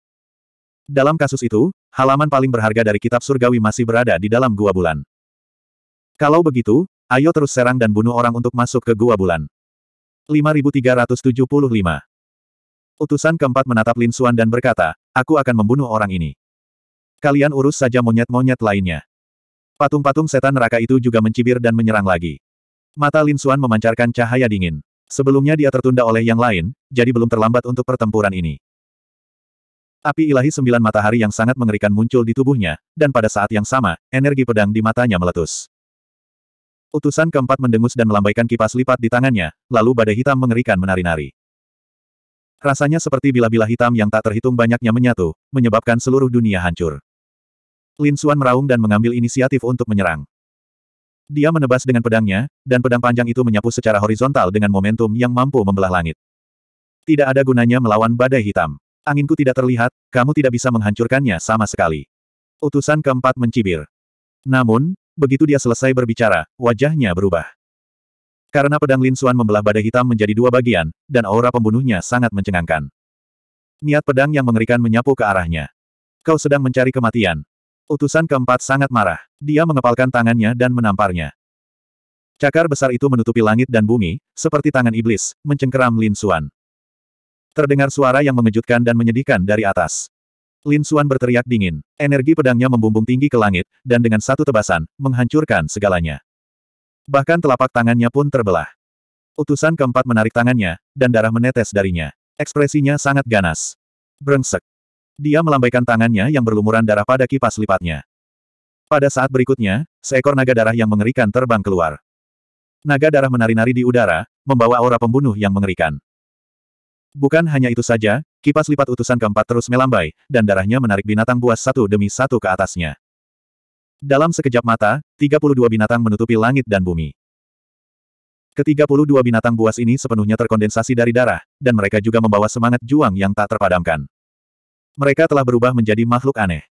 Dalam kasus itu, halaman paling berharga dari kitab surgawi masih berada di dalam gua bulan. Kalau begitu, ayo terus serang dan bunuh orang untuk masuk ke gua bulan. 5375 Utusan keempat menatap Lin Suan dan berkata, aku akan membunuh orang ini. Kalian urus saja monyet-monyet lainnya. Patung-patung setan neraka itu juga mencibir dan menyerang lagi. Mata Lin Suan memancarkan cahaya dingin. Sebelumnya dia tertunda oleh yang lain, jadi belum terlambat untuk pertempuran ini. Api ilahi sembilan matahari yang sangat mengerikan muncul di tubuhnya, dan pada saat yang sama, energi pedang di matanya meletus. Utusan keempat mendengus dan melambaikan kipas lipat di tangannya, lalu badai hitam mengerikan menari-nari. Rasanya seperti bila-bila hitam yang tak terhitung banyaknya menyatu, menyebabkan seluruh dunia hancur. Lin Suan meraung dan mengambil inisiatif untuk menyerang. Dia menebas dengan pedangnya, dan pedang panjang itu menyapu secara horizontal dengan momentum yang mampu membelah langit. Tidak ada gunanya melawan badai hitam. Anginku tidak terlihat, kamu tidak bisa menghancurkannya sama sekali. Utusan keempat mencibir. Namun, begitu dia selesai berbicara, wajahnya berubah. Karena pedang Lin Xuan membelah badai hitam menjadi dua bagian, dan aura pembunuhnya sangat mencengangkan. Niat pedang yang mengerikan menyapu ke arahnya. Kau sedang mencari kematian. Utusan keempat sangat marah. Dia mengepalkan tangannya dan menamparnya. Cakar besar itu menutupi langit dan bumi, seperti tangan iblis, mencengkeram Lin Xuan. Terdengar suara yang mengejutkan dan menyedihkan dari atas. Lin Xuan berteriak dingin. Energi pedangnya membumbung tinggi ke langit, dan dengan satu tebasan, menghancurkan segalanya. Bahkan telapak tangannya pun terbelah. Utusan keempat menarik tangannya, dan darah menetes darinya. Ekspresinya sangat ganas. Brengsek. Dia melambaikan tangannya yang berlumuran darah pada kipas lipatnya. Pada saat berikutnya, seekor naga darah yang mengerikan terbang keluar. Naga darah menari-nari di udara, membawa aura pembunuh yang mengerikan. Bukan hanya itu saja, kipas lipat utusan keempat terus melambai, dan darahnya menarik binatang buas satu demi satu ke atasnya. Dalam sekejap mata, 32 binatang menutupi langit dan bumi. Ketiga puluh dua binatang buas ini sepenuhnya terkondensasi dari darah, dan mereka juga membawa semangat juang yang tak terpadamkan. Mereka telah berubah menjadi makhluk aneh.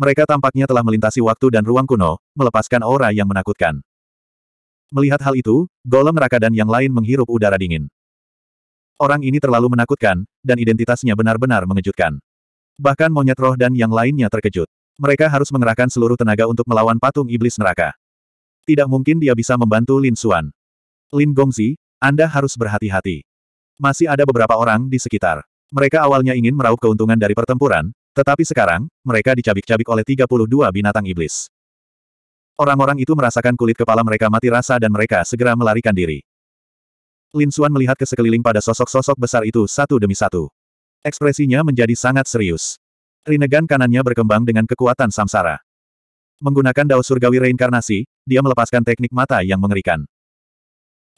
Mereka tampaknya telah melintasi waktu dan ruang kuno, melepaskan aura yang menakutkan. Melihat hal itu, golem neraka dan yang lain menghirup udara dingin. Orang ini terlalu menakutkan, dan identitasnya benar-benar mengejutkan. Bahkan monyet roh dan yang lainnya terkejut mereka harus mengerahkan seluruh tenaga untuk melawan patung iblis neraka. Tidak mungkin dia bisa membantu Lin Xuan. Lin Gongzi, Anda harus berhati-hati. Masih ada beberapa orang di sekitar. Mereka awalnya ingin meraup keuntungan dari pertempuran, tetapi sekarang, mereka dicabik-cabik oleh 32 binatang iblis. Orang-orang itu merasakan kulit kepala mereka mati rasa dan mereka segera melarikan diri. Lin Xuan melihat ke sekeliling pada sosok-sosok besar itu satu demi satu. Ekspresinya menjadi sangat serius. Rinegan kanannya berkembang dengan kekuatan samsara. Menggunakan dao surgawi reinkarnasi, dia melepaskan teknik mata yang mengerikan.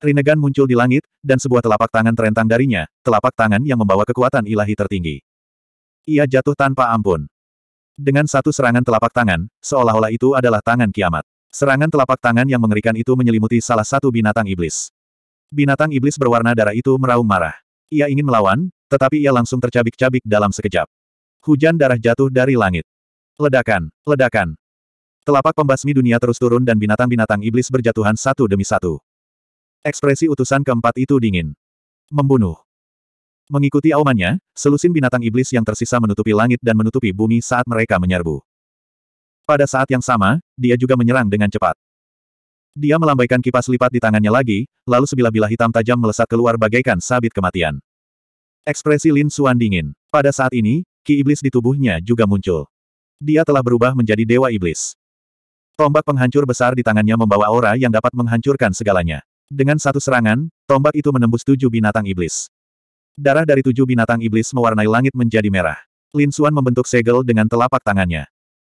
Rinegan muncul di langit, dan sebuah telapak tangan terentang darinya, telapak tangan yang membawa kekuatan ilahi tertinggi. Ia jatuh tanpa ampun. Dengan satu serangan telapak tangan, seolah-olah itu adalah tangan kiamat. Serangan telapak tangan yang mengerikan itu menyelimuti salah satu binatang iblis. Binatang iblis berwarna darah itu meraung marah. Ia ingin melawan, tetapi ia langsung tercabik-cabik dalam sekejap. Hujan darah jatuh dari langit. Ledakan, ledakan. Telapak pembasmi dunia terus turun dan binatang-binatang iblis berjatuhan satu demi satu. Ekspresi utusan keempat itu dingin. Membunuh. Mengikuti aumannya, selusin binatang iblis yang tersisa menutupi langit dan menutupi bumi saat mereka menyerbu. Pada saat yang sama, dia juga menyerang dengan cepat. Dia melambaikan kipas lipat di tangannya lagi, lalu sebilah-bilah hitam tajam melesat keluar bagaikan sabit kematian. Ekspresi Lin Suan dingin. Pada saat ini, ki iblis di tubuhnya juga muncul. Dia telah berubah menjadi dewa iblis. Tombak penghancur besar di tangannya membawa aura yang dapat menghancurkan segalanya. Dengan satu serangan, tombak itu menembus tujuh binatang iblis. Darah dari tujuh binatang iblis mewarnai langit menjadi merah. Lin Suan membentuk segel dengan telapak tangannya.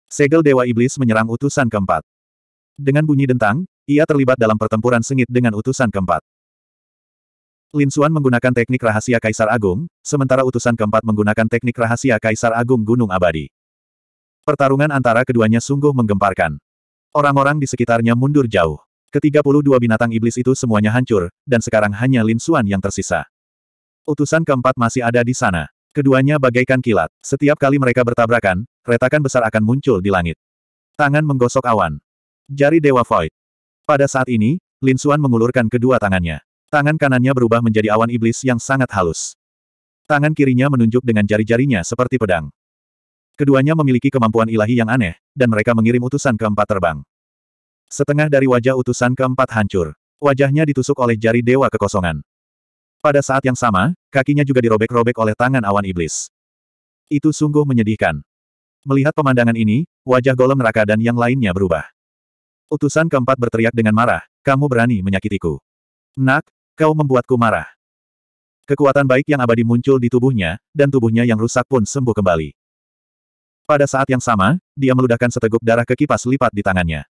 Segel Dewa Iblis menyerang utusan keempat. Dengan bunyi dentang, ia terlibat dalam pertempuran sengit dengan utusan keempat. Lin Xuan menggunakan teknik rahasia Kaisar Agung, sementara utusan keempat menggunakan teknik rahasia Kaisar Agung Gunung Abadi. Pertarungan antara keduanya sungguh menggemparkan. Orang-orang di sekitarnya mundur jauh. Ketiga puluh dua binatang iblis itu semuanya hancur, dan sekarang hanya Lin Xuan yang tersisa. Utusan keempat masih ada di sana. Keduanya bagaikan kilat. Setiap kali mereka bertabrakan, retakan besar akan muncul di langit. Tangan menggosok awan. Jari Dewa Void. Pada saat ini, Lin Xuan mengulurkan kedua tangannya. Tangan kanannya berubah menjadi awan iblis yang sangat halus. Tangan kirinya menunjuk dengan jari-jarinya seperti pedang. Keduanya memiliki kemampuan ilahi yang aneh, dan mereka mengirim utusan keempat terbang. Setengah dari wajah utusan keempat hancur. Wajahnya ditusuk oleh jari dewa kekosongan. Pada saat yang sama, kakinya juga dirobek-robek oleh tangan awan iblis. Itu sungguh menyedihkan. Melihat pemandangan ini, wajah golem neraka dan yang lainnya berubah. Utusan keempat berteriak dengan marah, kamu berani menyakitiku. Nak, Kau membuatku marah. Kekuatan baik yang abadi muncul di tubuhnya, dan tubuhnya yang rusak pun sembuh kembali. Pada saat yang sama, dia meludahkan seteguk darah ke kipas lipat di tangannya.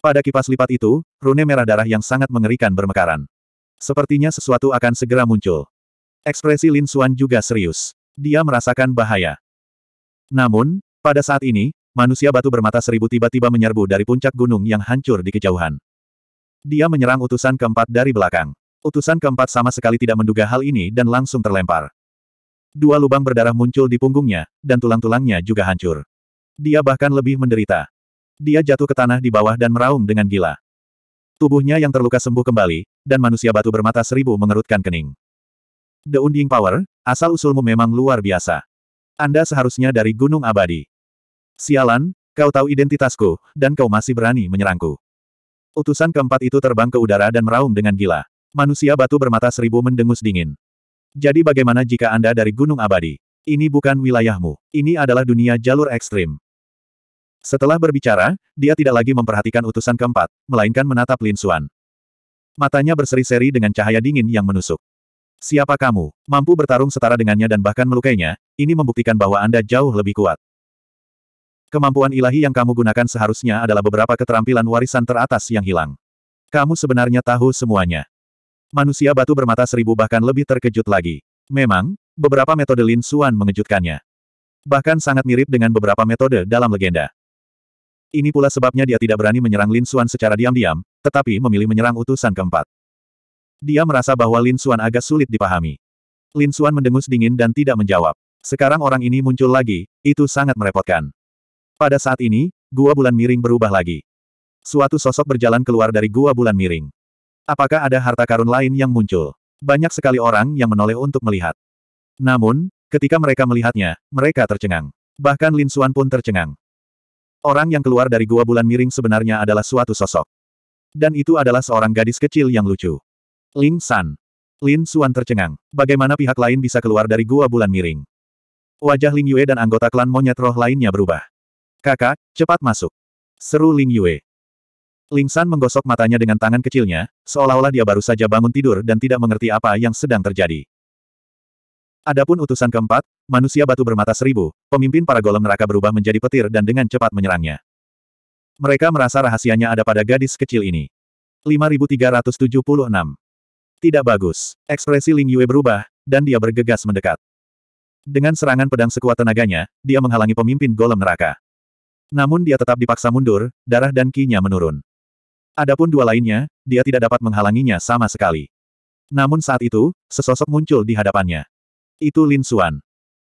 Pada kipas lipat itu, rune merah darah yang sangat mengerikan bermekaran. Sepertinya sesuatu akan segera muncul. Ekspresi Lin Xuan juga serius. Dia merasakan bahaya. Namun, pada saat ini, manusia batu bermata seribu tiba-tiba menyerbu dari puncak gunung yang hancur di kejauhan. Dia menyerang utusan keempat dari belakang. Utusan keempat sama sekali tidak menduga hal ini dan langsung terlempar. Dua lubang berdarah muncul di punggungnya, dan tulang-tulangnya juga hancur. Dia bahkan lebih menderita. Dia jatuh ke tanah di bawah dan meraung dengan gila. Tubuhnya yang terluka sembuh kembali, dan manusia batu bermata seribu mengerutkan kening. The Unding Power, asal-usulmu memang luar biasa. Anda seharusnya dari Gunung Abadi. Sialan, kau tahu identitasku, dan kau masih berani menyerangku. Utusan keempat itu terbang ke udara dan meraung dengan gila. Manusia batu bermata seribu mendengus dingin. Jadi bagaimana jika Anda dari Gunung Abadi? Ini bukan wilayahmu. Ini adalah dunia jalur ekstrim. Setelah berbicara, dia tidak lagi memperhatikan utusan keempat, melainkan menatap Lin Suan. Matanya berseri-seri dengan cahaya dingin yang menusuk. Siapa kamu? Mampu bertarung setara dengannya dan bahkan melukainya, ini membuktikan bahwa Anda jauh lebih kuat. Kemampuan ilahi yang kamu gunakan seharusnya adalah beberapa keterampilan warisan teratas yang hilang. Kamu sebenarnya tahu semuanya. Manusia batu bermata seribu bahkan lebih terkejut lagi. Memang, beberapa metode Lin Suan mengejutkannya. Bahkan sangat mirip dengan beberapa metode dalam legenda. Ini pula sebabnya dia tidak berani menyerang Lin Suan secara diam-diam, tetapi memilih menyerang utusan keempat. Dia merasa bahwa Lin Suan agak sulit dipahami. Lin Suan mendengus dingin dan tidak menjawab. Sekarang orang ini muncul lagi, itu sangat merepotkan. Pada saat ini, gua bulan miring berubah lagi. Suatu sosok berjalan keluar dari gua bulan miring. Apakah ada harta karun lain yang muncul? Banyak sekali orang yang menoleh untuk melihat. Namun, ketika mereka melihatnya, mereka tercengang. Bahkan Lin Xuan pun tercengang. Orang yang keluar dari gua bulan miring sebenarnya adalah suatu sosok. Dan itu adalah seorang gadis kecil yang lucu. Ling San. Lin Xuan tercengang. Bagaimana pihak lain bisa keluar dari gua bulan miring? Wajah Ling Yue dan anggota klan monyet roh lainnya berubah. Kakak, cepat masuk. Seru Ling Yue. Ling San menggosok matanya dengan tangan kecilnya, seolah-olah dia baru saja bangun tidur dan tidak mengerti apa yang sedang terjadi. Adapun utusan keempat, manusia batu bermata seribu, pemimpin para golem neraka berubah menjadi petir dan dengan cepat menyerangnya. Mereka merasa rahasianya ada pada gadis kecil ini. 5376. Tidak bagus. Ekspresi Ling Yue berubah, dan dia bergegas mendekat. Dengan serangan pedang sekuat tenaganya, dia menghalangi pemimpin golem neraka. Namun dia tetap dipaksa mundur, darah dan kinya menurun. Adapun dua lainnya, dia tidak dapat menghalanginya sama sekali. Namun saat itu, sesosok muncul di hadapannya. Itu Lin Suan.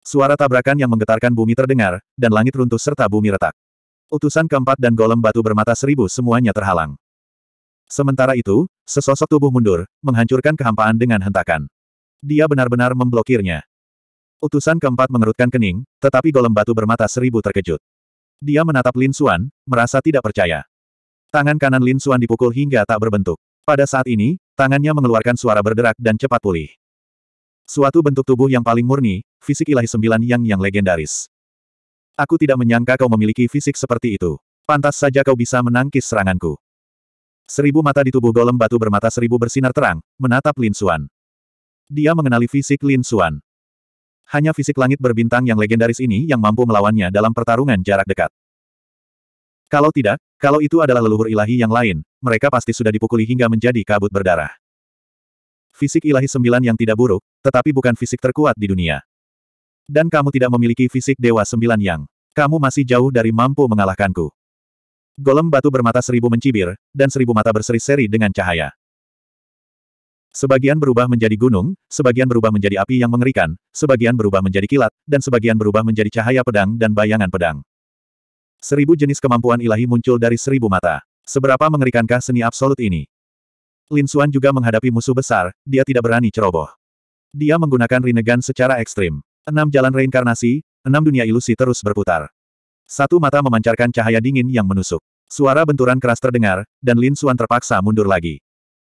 Suara tabrakan yang menggetarkan bumi terdengar, dan langit runtuh serta bumi retak. Utusan keempat dan golem batu bermata seribu semuanya terhalang. Sementara itu, sesosok tubuh mundur, menghancurkan kehampaan dengan hentakan. Dia benar-benar memblokirnya. Utusan keempat mengerutkan kening, tetapi golem batu bermata seribu terkejut. Dia menatap Lin Xuan, merasa tidak percaya. Tangan kanan Lin Xuan dipukul hingga tak berbentuk. Pada saat ini, tangannya mengeluarkan suara berderak dan cepat pulih. Suatu bentuk tubuh yang paling murni, fisik ilahi sembilan yang yang legendaris. Aku tidak menyangka kau memiliki fisik seperti itu. Pantas saja kau bisa menangkis seranganku. Seribu mata di tubuh golem batu bermata seribu bersinar terang, menatap Lin Xuan. Dia mengenali fisik Lin Xuan. Hanya fisik langit berbintang yang legendaris ini yang mampu melawannya dalam pertarungan jarak dekat. Kalau tidak, kalau itu adalah leluhur ilahi yang lain, mereka pasti sudah dipukuli hingga menjadi kabut berdarah. Fisik ilahi sembilan yang tidak buruk, tetapi bukan fisik terkuat di dunia. Dan kamu tidak memiliki fisik dewa sembilan yang. Kamu masih jauh dari mampu mengalahkanku. Golem batu bermata seribu mencibir, dan seribu mata berseri-seri dengan cahaya. Sebagian berubah menjadi gunung, sebagian berubah menjadi api yang mengerikan, sebagian berubah menjadi kilat, dan sebagian berubah menjadi cahaya pedang dan bayangan pedang. Seribu jenis kemampuan ilahi muncul dari seribu mata. Seberapa mengerikankah seni absolut ini? Lin Xuan juga menghadapi musuh besar, dia tidak berani ceroboh. Dia menggunakan Rinnegan secara ekstrim. Enam jalan reinkarnasi, enam dunia ilusi terus berputar. Satu mata memancarkan cahaya dingin yang menusuk. Suara benturan keras terdengar, dan Lin Xuan terpaksa mundur lagi.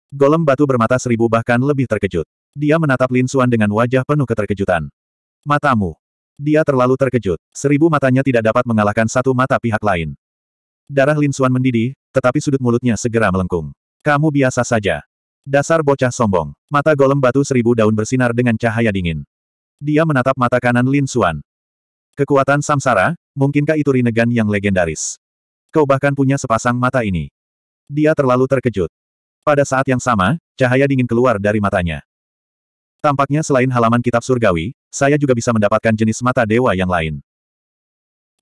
Golem batu bermata seribu bahkan lebih terkejut. Dia menatap Lin Suan dengan wajah penuh keterkejutan. Matamu. Dia terlalu terkejut. Seribu matanya tidak dapat mengalahkan satu mata pihak lain. Darah Lin Suan mendidih, tetapi sudut mulutnya segera melengkung. Kamu biasa saja. Dasar bocah sombong. Mata golem batu seribu daun bersinar dengan cahaya dingin. Dia menatap mata kanan Lin Suan. Kekuatan samsara, mungkinkah itu rinegan yang legendaris? Kau bahkan punya sepasang mata ini. Dia terlalu terkejut. Pada saat yang sama, cahaya dingin keluar dari matanya. Tampaknya selain halaman kitab surgawi, saya juga bisa mendapatkan jenis mata dewa yang lain.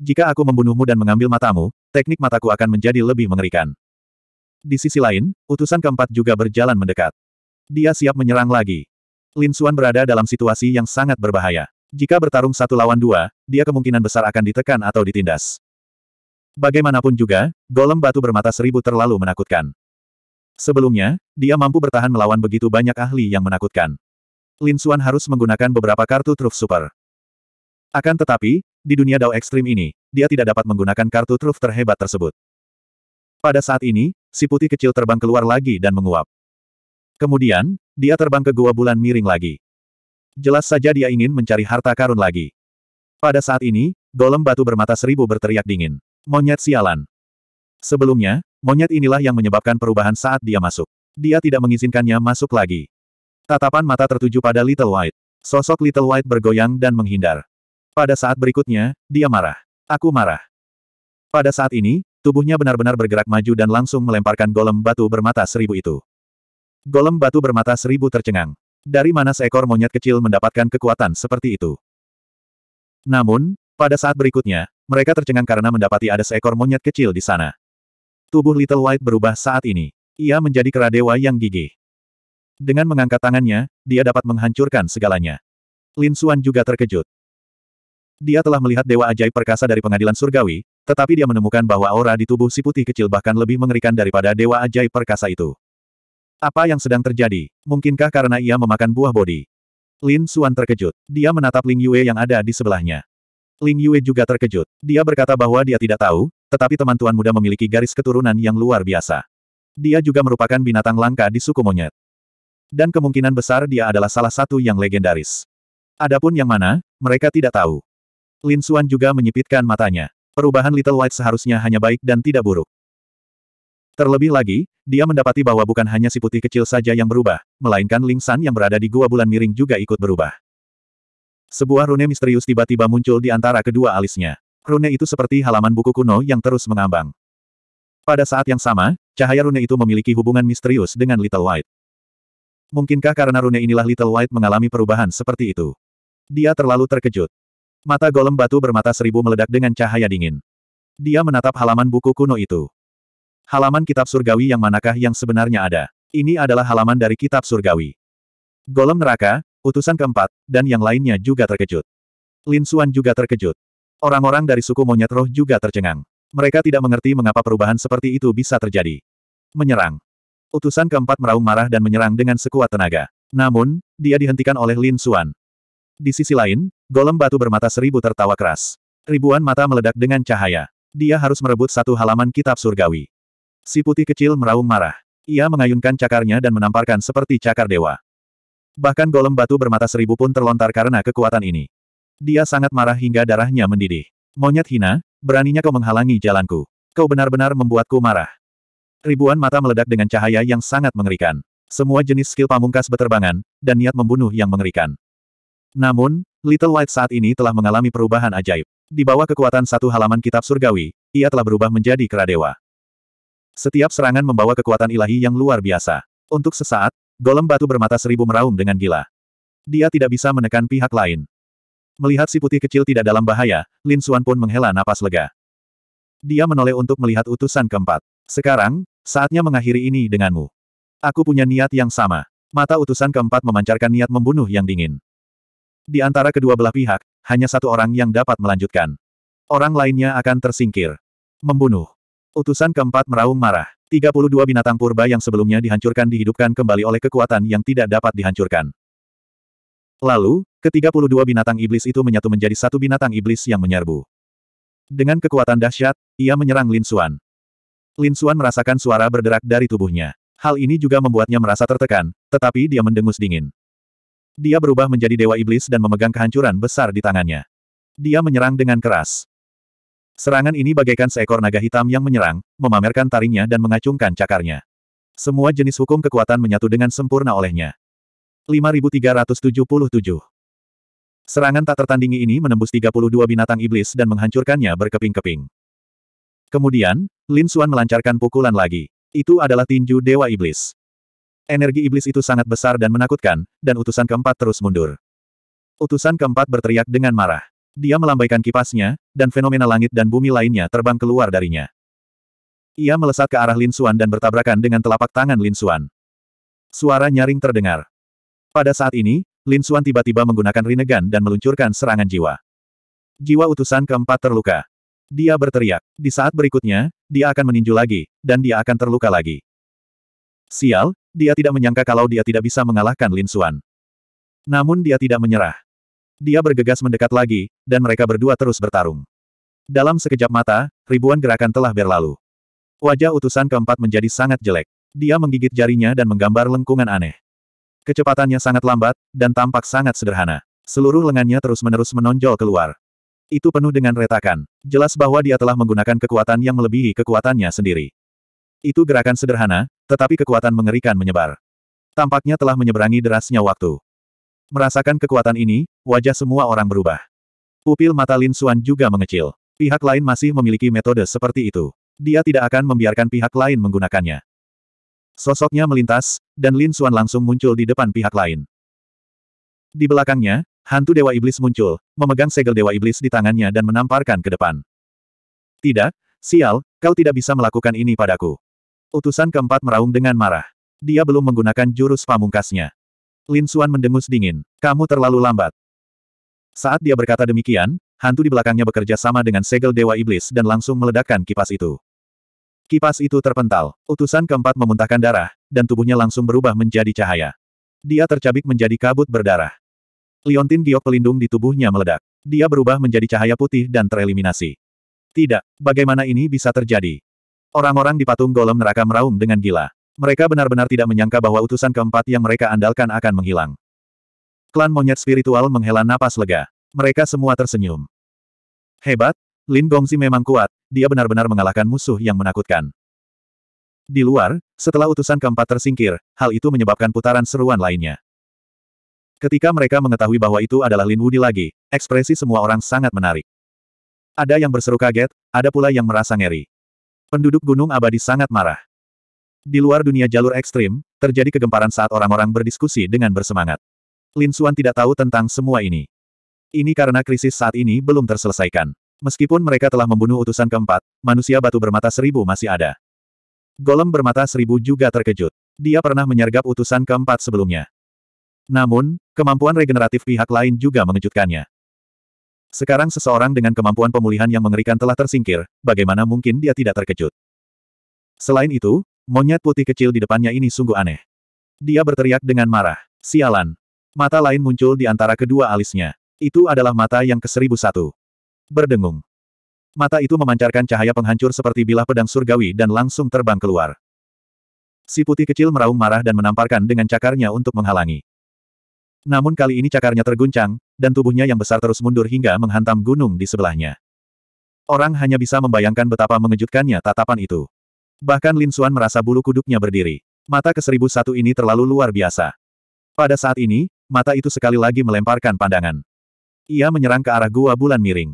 Jika aku membunuhmu dan mengambil matamu, teknik mataku akan menjadi lebih mengerikan. Di sisi lain, utusan keempat juga berjalan mendekat. Dia siap menyerang lagi. Lin Xuan berada dalam situasi yang sangat berbahaya. Jika bertarung satu lawan dua, dia kemungkinan besar akan ditekan atau ditindas. Bagaimanapun juga, golem batu bermata seribu terlalu menakutkan. Sebelumnya, dia mampu bertahan melawan begitu banyak ahli yang menakutkan. Lin Xuan harus menggunakan beberapa kartu truf super. Akan tetapi, di dunia Dao ekstrim ini, dia tidak dapat menggunakan kartu truf terhebat tersebut. Pada saat ini, si putih kecil terbang keluar lagi dan menguap. Kemudian, dia terbang ke gua bulan miring lagi. Jelas saja dia ingin mencari harta karun lagi. Pada saat ini, golem batu bermata seribu berteriak dingin. Monyet sialan. Sebelumnya, Monyet inilah yang menyebabkan perubahan saat dia masuk. Dia tidak mengizinkannya masuk lagi. Tatapan mata tertuju pada Little White. Sosok Little White bergoyang dan menghindar. Pada saat berikutnya, dia marah. Aku marah. Pada saat ini, tubuhnya benar-benar bergerak maju dan langsung melemparkan golem batu bermata seribu itu. Golem batu bermata seribu tercengang. Dari mana seekor monyet kecil mendapatkan kekuatan seperti itu? Namun, pada saat berikutnya, mereka tercengang karena mendapati ada seekor monyet kecil di sana. Tubuh Little White berubah saat ini. Ia menjadi kera dewa yang gigih. Dengan mengangkat tangannya, dia dapat menghancurkan segalanya. Lin Xuan juga terkejut. Dia telah melihat dewa ajaib perkasa dari pengadilan surgawi, tetapi dia menemukan bahwa aura di tubuh si putih kecil bahkan lebih mengerikan daripada dewa ajaib perkasa itu. Apa yang sedang terjadi? Mungkinkah karena ia memakan buah bodi? Lin Xuan terkejut. Dia menatap Ling Yue yang ada di sebelahnya. Ling Yue juga terkejut. Dia berkata bahwa dia tidak tahu, tetapi teman tuan muda memiliki garis keturunan yang luar biasa. Dia juga merupakan binatang langka di suku monyet. Dan kemungkinan besar dia adalah salah satu yang legendaris. Adapun yang mana, mereka tidak tahu. Lin Suan juga menyipitkan matanya. Perubahan Little White seharusnya hanya baik dan tidak buruk. Terlebih lagi, dia mendapati bahwa bukan hanya si putih kecil saja yang berubah, melainkan Ling San yang berada di Gua Bulan Miring juga ikut berubah. Sebuah rune misterius tiba-tiba muncul di antara kedua alisnya. Rune itu seperti halaman buku kuno yang terus mengambang. Pada saat yang sama, cahaya rune itu memiliki hubungan misterius dengan Little White. Mungkinkah karena rune inilah Little White mengalami perubahan seperti itu? Dia terlalu terkejut. Mata golem batu bermata seribu meledak dengan cahaya dingin. Dia menatap halaman buku kuno itu. Halaman kitab surgawi yang manakah yang sebenarnya ada? Ini adalah halaman dari kitab surgawi. Golem neraka, utusan keempat, dan yang lainnya juga terkejut. Lin Suan juga terkejut. Orang-orang dari suku monyet roh juga tercengang. Mereka tidak mengerti mengapa perubahan seperti itu bisa terjadi. Menyerang. Utusan keempat meraung marah dan menyerang dengan sekuat tenaga. Namun, dia dihentikan oleh Lin Xuan. Di sisi lain, golem batu bermata seribu tertawa keras. Ribuan mata meledak dengan cahaya. Dia harus merebut satu halaman kitab surgawi. Si putih kecil meraung marah. Ia mengayunkan cakarnya dan menamparkan seperti cakar dewa. Bahkan golem batu bermata seribu pun terlontar karena kekuatan ini. Dia sangat marah hingga darahnya mendidih. Monyet hina, beraninya kau menghalangi jalanku. Kau benar-benar membuatku marah. Ribuan mata meledak dengan cahaya yang sangat mengerikan. Semua jenis skill pamungkas beterbangan, dan niat membunuh yang mengerikan. Namun, Little White saat ini telah mengalami perubahan ajaib. Di bawah kekuatan satu halaman kitab surgawi, ia telah berubah menjadi dewa. Setiap serangan membawa kekuatan ilahi yang luar biasa. Untuk sesaat, golem batu bermata seribu meraung dengan gila. Dia tidak bisa menekan pihak lain. Melihat si putih kecil tidak dalam bahaya, Lin Suan pun menghela napas lega. Dia menoleh untuk melihat utusan keempat. Sekarang, saatnya mengakhiri ini denganmu. Aku punya niat yang sama. Mata utusan keempat memancarkan niat membunuh yang dingin. Di antara kedua belah pihak, hanya satu orang yang dapat melanjutkan. Orang lainnya akan tersingkir. Membunuh. Utusan keempat meraung marah. 32 binatang purba yang sebelumnya dihancurkan dihidupkan kembali oleh kekuatan yang tidak dapat dihancurkan. Lalu, puluh dua binatang iblis itu menyatu menjadi satu binatang iblis yang menyerbu. Dengan kekuatan dahsyat, ia menyerang Lin Xuan. Lin Xuan merasakan suara berderak dari tubuhnya. Hal ini juga membuatnya merasa tertekan, tetapi dia mendengus dingin. Dia berubah menjadi dewa iblis dan memegang kehancuran besar di tangannya. Dia menyerang dengan keras. Serangan ini bagaikan seekor naga hitam yang menyerang, memamerkan taringnya dan mengacungkan cakarnya. Semua jenis hukum kekuatan menyatu dengan sempurna olehnya. 5377 Serangan tak tertandingi ini menembus 32 binatang iblis dan menghancurkannya berkeping-keping. Kemudian, Lin Xuan melancarkan pukulan lagi. Itu adalah tinju Dewa Iblis. Energi iblis itu sangat besar dan menakutkan, dan utusan keempat terus mundur. Utusan keempat berteriak dengan marah. Dia melambaikan kipasnya, dan fenomena langit dan bumi lainnya terbang keluar darinya. Ia melesat ke arah Lin Xuan dan bertabrakan dengan telapak tangan Lin Xuan. Suara nyaring terdengar. Pada saat ini, Lin Suan tiba-tiba menggunakan Rinnegan dan meluncurkan serangan jiwa. Jiwa utusan keempat terluka. Dia berteriak. Di saat berikutnya, dia akan meninju lagi, dan dia akan terluka lagi. Sial, dia tidak menyangka kalau dia tidak bisa mengalahkan Lin Suan. Namun dia tidak menyerah. Dia bergegas mendekat lagi, dan mereka berdua terus bertarung. Dalam sekejap mata, ribuan gerakan telah berlalu. Wajah utusan keempat menjadi sangat jelek. Dia menggigit jarinya dan menggambar lengkungan aneh. Kecepatannya sangat lambat, dan tampak sangat sederhana. Seluruh lengannya terus-menerus menonjol keluar. Itu penuh dengan retakan. Jelas bahwa dia telah menggunakan kekuatan yang melebihi kekuatannya sendiri. Itu gerakan sederhana, tetapi kekuatan mengerikan menyebar. Tampaknya telah menyeberangi derasnya waktu. Merasakan kekuatan ini, wajah semua orang berubah. Pupil mata Lin Suan juga mengecil. Pihak lain masih memiliki metode seperti itu. Dia tidak akan membiarkan pihak lain menggunakannya. Sosoknya melintas, dan Lin Xuan langsung muncul di depan pihak lain. Di belakangnya, hantu Dewa Iblis muncul, memegang segel Dewa Iblis di tangannya dan menamparkan ke depan. Tidak, sial, kau tidak bisa melakukan ini padaku. Utusan keempat meraung dengan marah. Dia belum menggunakan jurus pamungkasnya. Lin Xuan mendengus dingin. Kamu terlalu lambat. Saat dia berkata demikian, hantu di belakangnya bekerja sama dengan segel Dewa Iblis dan langsung meledakkan kipas itu. Kipas itu terpental, utusan keempat memuntahkan darah, dan tubuhnya langsung berubah menjadi cahaya. Dia tercabik menjadi kabut berdarah. Liontin giok pelindung di tubuhnya meledak. Dia berubah menjadi cahaya putih dan tereliminasi. Tidak, bagaimana ini bisa terjadi? Orang-orang di patung golem neraka meraung dengan gila. Mereka benar-benar tidak menyangka bahwa utusan keempat yang mereka andalkan akan menghilang. Klan monyet spiritual menghela napas lega. Mereka semua tersenyum. Hebat, Lin Gongzi memang kuat, dia benar-benar mengalahkan musuh yang menakutkan. Di luar, setelah utusan keempat tersingkir, hal itu menyebabkan putaran seruan lainnya. Ketika mereka mengetahui bahwa itu adalah Lin Wudi lagi, ekspresi semua orang sangat menarik. Ada yang berseru kaget, ada pula yang merasa ngeri. Penduduk Gunung Abadi sangat marah. Di luar dunia jalur ekstrim, terjadi kegemparan saat orang-orang berdiskusi dengan bersemangat. Lin Xuan tidak tahu tentang semua ini. Ini karena krisis saat ini belum terselesaikan. Meskipun mereka telah membunuh utusan keempat, manusia batu bermata seribu masih ada. Golem bermata seribu juga terkejut. Dia pernah menyergap utusan keempat sebelumnya. Namun, kemampuan regeneratif pihak lain juga mengejutkannya. Sekarang seseorang dengan kemampuan pemulihan yang mengerikan telah tersingkir, bagaimana mungkin dia tidak terkejut? Selain itu, monyet putih kecil di depannya ini sungguh aneh. Dia berteriak dengan marah. Sialan. Mata lain muncul di antara kedua alisnya. Itu adalah mata yang ke-1001. Berdengung. Mata itu memancarkan cahaya penghancur seperti bilah pedang surgawi dan langsung terbang keluar. Si putih kecil meraung marah dan menamparkan dengan cakarnya untuk menghalangi. Namun kali ini cakarnya terguncang, dan tubuhnya yang besar terus mundur hingga menghantam gunung di sebelahnya. Orang hanya bisa membayangkan betapa mengejutkannya tatapan itu. Bahkan Lin Xuan merasa bulu kuduknya berdiri. Mata ke seribu satu ini terlalu luar biasa. Pada saat ini, mata itu sekali lagi melemparkan pandangan. Ia menyerang ke arah gua bulan miring.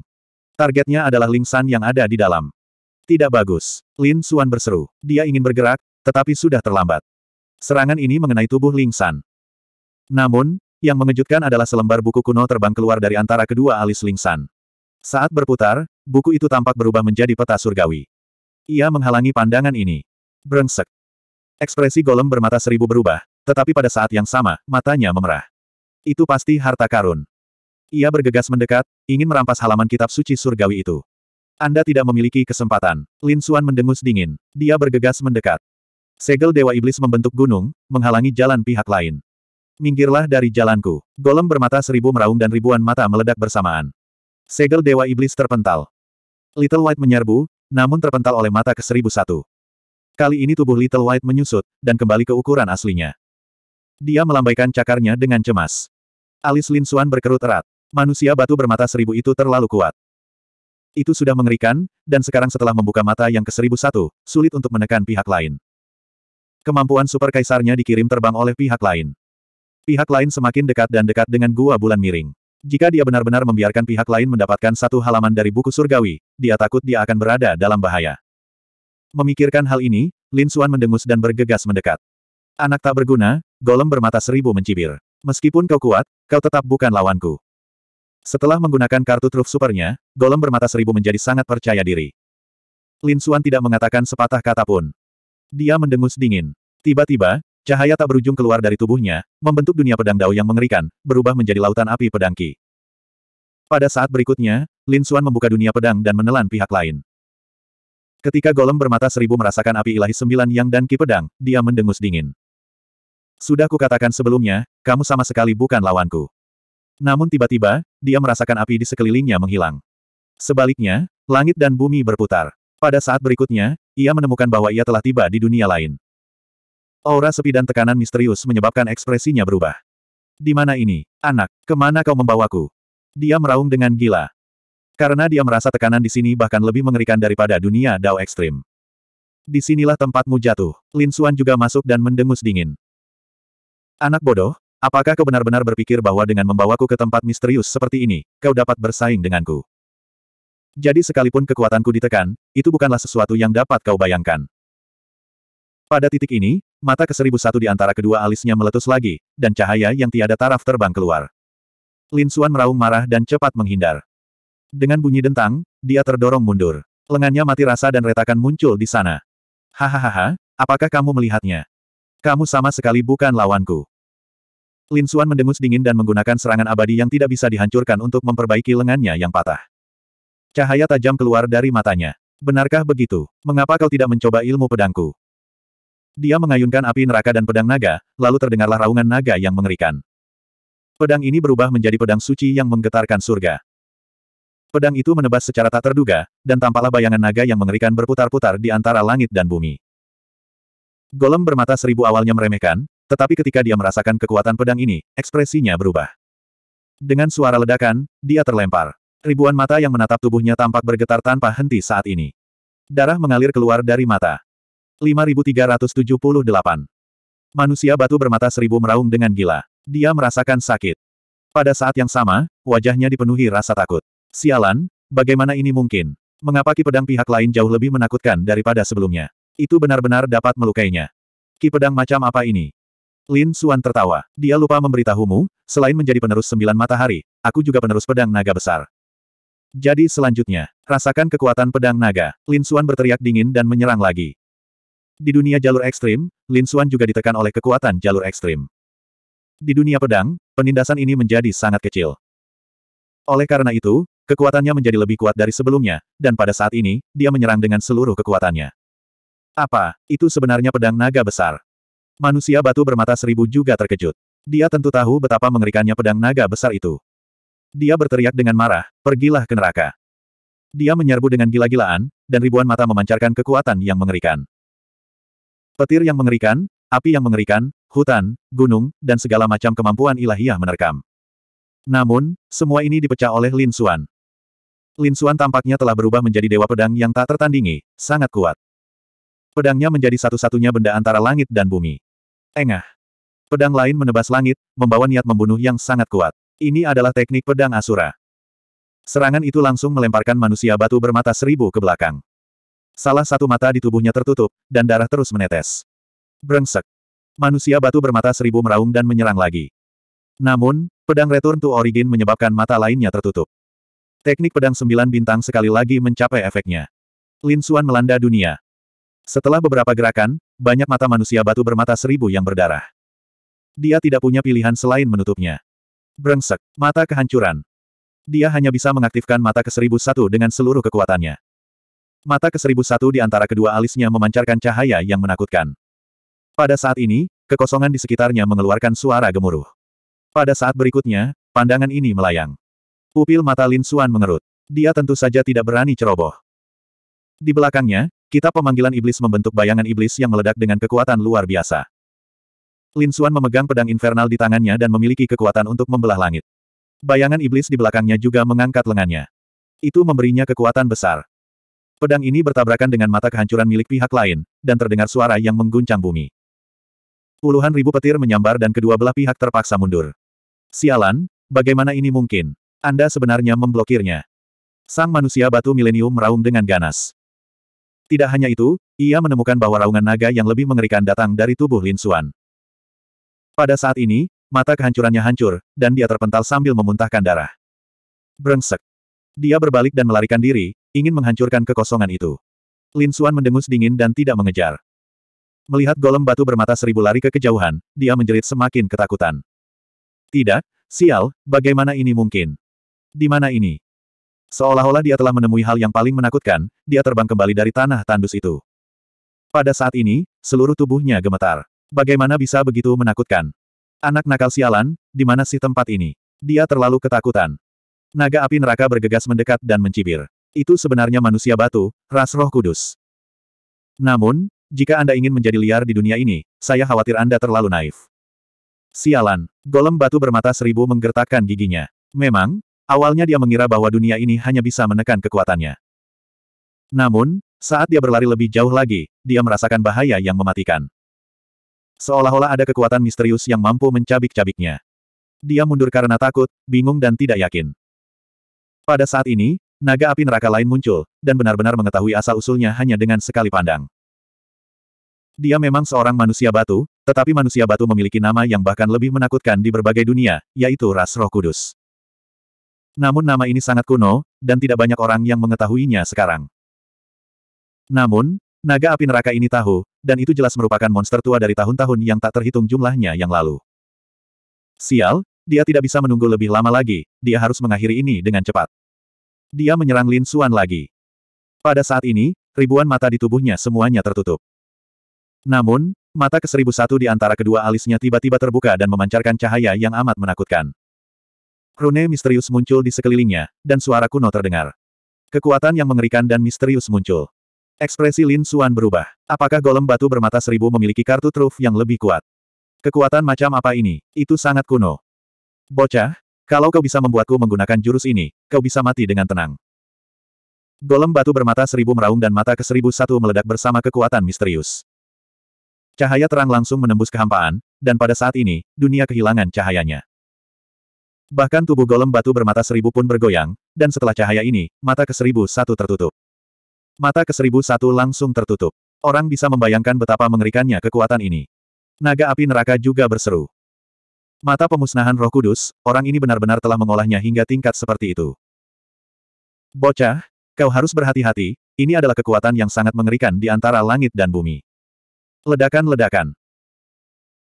Targetnya adalah Ling San yang ada di dalam. Tidak bagus. Lin Xuan berseru. Dia ingin bergerak, tetapi sudah terlambat. Serangan ini mengenai tubuh Ling San. Namun, yang mengejutkan adalah selembar buku kuno terbang keluar dari antara kedua alis Ling San. Saat berputar, buku itu tampak berubah menjadi peta surgawi. Ia menghalangi pandangan ini. Brengsek. Ekspresi golem bermata seribu berubah, tetapi pada saat yang sama, matanya memerah. Itu pasti harta karun. Ia bergegas mendekat, ingin merampas halaman kitab suci surgawi itu. Anda tidak memiliki kesempatan. Lin Xuan mendengus dingin. Dia bergegas mendekat. Segel Dewa Iblis membentuk gunung, menghalangi jalan pihak lain. Minggirlah dari jalanku. Golem bermata seribu meraung dan ribuan mata meledak bersamaan. Segel Dewa Iblis terpental. Little White menyerbu, namun terpental oleh mata ke seribu satu. Kali ini tubuh Little White menyusut, dan kembali ke ukuran aslinya. Dia melambaikan cakarnya dengan cemas. Alis Lin Xuan berkerut erat. Manusia batu bermata seribu itu terlalu kuat. Itu sudah mengerikan, dan sekarang setelah membuka mata yang ke seribu sulit untuk menekan pihak lain. Kemampuan super kaisarnya dikirim terbang oleh pihak lain. Pihak lain semakin dekat dan dekat dengan gua bulan miring. Jika dia benar-benar membiarkan pihak lain mendapatkan satu halaman dari buku surgawi, dia takut dia akan berada dalam bahaya. Memikirkan hal ini, Lin Xuan mendengus dan bergegas mendekat. Anak tak berguna, golem bermata seribu mencibir. Meskipun kau kuat, kau tetap bukan lawanku. Setelah menggunakan kartu truf supernya, golem bermata seribu menjadi sangat percaya diri. Lin Suan tidak mengatakan sepatah kata pun. Dia mendengus dingin. Tiba-tiba, cahaya tak berujung keluar dari tubuhnya, membentuk dunia pedang dao yang mengerikan, berubah menjadi lautan api pedangki. Pada saat berikutnya, Lin Suan membuka dunia pedang dan menelan pihak lain. Ketika golem bermata seribu merasakan api ilahi sembilan yang dan ki pedang, dia mendengus dingin. Sudah kukatakan sebelumnya, kamu sama sekali bukan lawanku. Namun tiba-tiba, dia merasakan api di sekelilingnya menghilang. Sebaliknya, langit dan bumi berputar. Pada saat berikutnya, ia menemukan bahwa ia telah tiba di dunia lain. Aura sepi dan tekanan misterius menyebabkan ekspresinya berubah. Di mana ini, anak? Kemana kau membawaku? Dia meraung dengan gila. Karena dia merasa tekanan di sini bahkan lebih mengerikan daripada dunia Dao ekstrim. Di sinilah tempatmu jatuh. Lin Xuan juga masuk dan mendengus dingin. Anak bodoh, Apakah kau benar-benar berpikir bahwa dengan membawaku ke tempat misterius seperti ini, kau dapat bersaing denganku? Jadi sekalipun kekuatanku ditekan, itu bukanlah sesuatu yang dapat kau bayangkan. Pada titik ini, mata ke satu di antara kedua alisnya meletus lagi, dan cahaya yang tiada taraf terbang keluar. Lin Suan meraung marah dan cepat menghindar. Dengan bunyi dentang, dia terdorong mundur. Lengannya mati rasa dan retakan muncul di sana. Hahaha, apakah kamu melihatnya? Kamu sama sekali bukan lawanku. Lin Suan mendengus dingin dan menggunakan serangan abadi yang tidak bisa dihancurkan untuk memperbaiki lengannya yang patah. Cahaya tajam keluar dari matanya. Benarkah begitu? Mengapa kau tidak mencoba ilmu pedangku? Dia mengayunkan api neraka dan pedang naga, lalu terdengarlah raungan naga yang mengerikan. Pedang ini berubah menjadi pedang suci yang menggetarkan surga. Pedang itu menebas secara tak terduga, dan tampaklah bayangan naga yang mengerikan berputar-putar di antara langit dan bumi. Golem bermata seribu awalnya meremehkan, tetapi ketika dia merasakan kekuatan pedang ini, ekspresinya berubah. Dengan suara ledakan, dia terlempar. Ribuan mata yang menatap tubuhnya tampak bergetar tanpa henti saat ini. Darah mengalir keluar dari mata. 5378. Manusia batu bermata seribu meraung dengan gila. Dia merasakan sakit. Pada saat yang sama, wajahnya dipenuhi rasa takut. Sialan, bagaimana ini mungkin? Mengapa ki pedang pihak lain jauh lebih menakutkan daripada sebelumnya? Itu benar-benar dapat melukainya. Ki pedang macam apa ini? Lin Suan tertawa. Dia lupa memberitahumu, selain menjadi penerus sembilan matahari, aku juga penerus pedang naga besar. Jadi selanjutnya, rasakan kekuatan pedang naga. Lin Suan berteriak dingin dan menyerang lagi. Di dunia jalur ekstrim, Lin Suan juga ditekan oleh kekuatan jalur ekstrim. Di dunia pedang, penindasan ini menjadi sangat kecil. Oleh karena itu, kekuatannya menjadi lebih kuat dari sebelumnya, dan pada saat ini, dia menyerang dengan seluruh kekuatannya. Apa, itu sebenarnya pedang naga besar? Manusia batu bermata seribu juga terkejut. Dia tentu tahu betapa mengerikannya pedang naga besar itu. Dia berteriak dengan marah, pergilah ke neraka. Dia menyerbu dengan gila-gilaan, dan ribuan mata memancarkan kekuatan yang mengerikan. Petir yang mengerikan, api yang mengerikan, hutan, gunung, dan segala macam kemampuan ilahiyah menerkam. Namun, semua ini dipecah oleh Lin Xuan. Lin Xuan tampaknya telah berubah menjadi dewa pedang yang tak tertandingi, sangat kuat. Pedangnya menjadi satu-satunya benda antara langit dan bumi. Engah. Pedang lain menebas langit, membawa niat membunuh yang sangat kuat. Ini adalah teknik pedang Asura. Serangan itu langsung melemparkan manusia batu bermata seribu ke belakang. Salah satu mata di tubuhnya tertutup, dan darah terus menetes. Brengsek. Manusia batu bermata seribu meraung dan menyerang lagi. Namun, pedang Return to Origin menyebabkan mata lainnya tertutup. Teknik pedang sembilan bintang sekali lagi mencapai efeknya. Lin Suan melanda dunia. Setelah beberapa gerakan, banyak mata manusia batu bermata seribu yang berdarah. Dia tidak punya pilihan selain menutupnya. Brengsek, mata kehancuran. Dia hanya bisa mengaktifkan mata keseribu satu dengan seluruh kekuatannya. Mata keseribu satu di antara kedua alisnya memancarkan cahaya yang menakutkan. Pada saat ini, kekosongan di sekitarnya mengeluarkan suara gemuruh. Pada saat berikutnya, pandangan ini melayang. Pupil mata Lin Suan mengerut. Dia tentu saja tidak berani ceroboh. Di belakangnya, kita pemanggilan iblis membentuk bayangan iblis yang meledak dengan kekuatan luar biasa. Lin Xuan memegang pedang infernal di tangannya dan memiliki kekuatan untuk membelah langit. Bayangan iblis di belakangnya juga mengangkat lengannya. Itu memberinya kekuatan besar. Pedang ini bertabrakan dengan mata kehancuran milik pihak lain, dan terdengar suara yang mengguncang bumi. Puluhan ribu petir menyambar dan kedua belah pihak terpaksa mundur. Sialan, bagaimana ini mungkin? Anda sebenarnya memblokirnya. Sang manusia batu milenium meraung dengan ganas. Tidak hanya itu, ia menemukan bahwa raungan naga yang lebih mengerikan datang dari tubuh Lin Xuan. Pada saat ini, mata kehancurannya hancur, dan dia terpental sambil memuntahkan darah. Brengsek. Dia berbalik dan melarikan diri, ingin menghancurkan kekosongan itu. Lin Xuan mendengus dingin dan tidak mengejar. Melihat golem batu bermata seribu lari ke kejauhan, dia menjerit semakin ketakutan. Tidak, sial, bagaimana ini mungkin? Di mana ini? Seolah-olah dia telah menemui hal yang paling menakutkan, dia terbang kembali dari tanah tandus itu. Pada saat ini, seluruh tubuhnya gemetar. Bagaimana bisa begitu menakutkan? Anak nakal sialan, di mana si tempat ini? Dia terlalu ketakutan. Naga api neraka bergegas mendekat dan mencibir. Itu sebenarnya manusia batu, ras roh kudus. Namun, jika Anda ingin menjadi liar di dunia ini, saya khawatir Anda terlalu naif. Sialan, golem batu bermata seribu menggertakkan giginya. Memang, Awalnya dia mengira bahwa dunia ini hanya bisa menekan kekuatannya. Namun, saat dia berlari lebih jauh lagi, dia merasakan bahaya yang mematikan. Seolah-olah ada kekuatan misterius yang mampu mencabik-cabiknya. Dia mundur karena takut, bingung dan tidak yakin. Pada saat ini, naga api neraka lain muncul, dan benar-benar mengetahui asal-usulnya hanya dengan sekali pandang. Dia memang seorang manusia batu, tetapi manusia batu memiliki nama yang bahkan lebih menakutkan di berbagai dunia, yaitu ras roh kudus. Namun nama ini sangat kuno, dan tidak banyak orang yang mengetahuinya sekarang. Namun, naga api neraka ini tahu, dan itu jelas merupakan monster tua dari tahun-tahun yang tak terhitung jumlahnya yang lalu. Sial, dia tidak bisa menunggu lebih lama lagi, dia harus mengakhiri ini dengan cepat. Dia menyerang Lin Xuan lagi. Pada saat ini, ribuan mata di tubuhnya semuanya tertutup. Namun, mata ke-1001 di antara kedua alisnya tiba-tiba terbuka dan memancarkan cahaya yang amat menakutkan. Rune misterius muncul di sekelilingnya, dan suara kuno terdengar. Kekuatan yang mengerikan dan misterius muncul. Ekspresi Lin Suan berubah. Apakah golem batu bermata seribu memiliki kartu truf yang lebih kuat? Kekuatan macam apa ini? Itu sangat kuno. Bocah, kalau kau bisa membuatku menggunakan jurus ini, kau bisa mati dengan tenang. Golem batu bermata seribu meraung dan mata ke seribu satu meledak bersama kekuatan misterius. Cahaya terang langsung menembus kehampaan, dan pada saat ini, dunia kehilangan cahayanya. Bahkan tubuh golem batu bermata seribu pun bergoyang, dan setelah cahaya ini, mata ke seribu satu tertutup. Mata ke seribu satu langsung tertutup. Orang bisa membayangkan betapa mengerikannya kekuatan ini. Naga api neraka juga berseru. Mata pemusnahan roh kudus, orang ini benar-benar telah mengolahnya hingga tingkat seperti itu. Bocah, kau harus berhati-hati, ini adalah kekuatan yang sangat mengerikan di antara langit dan bumi. Ledakan-ledakan.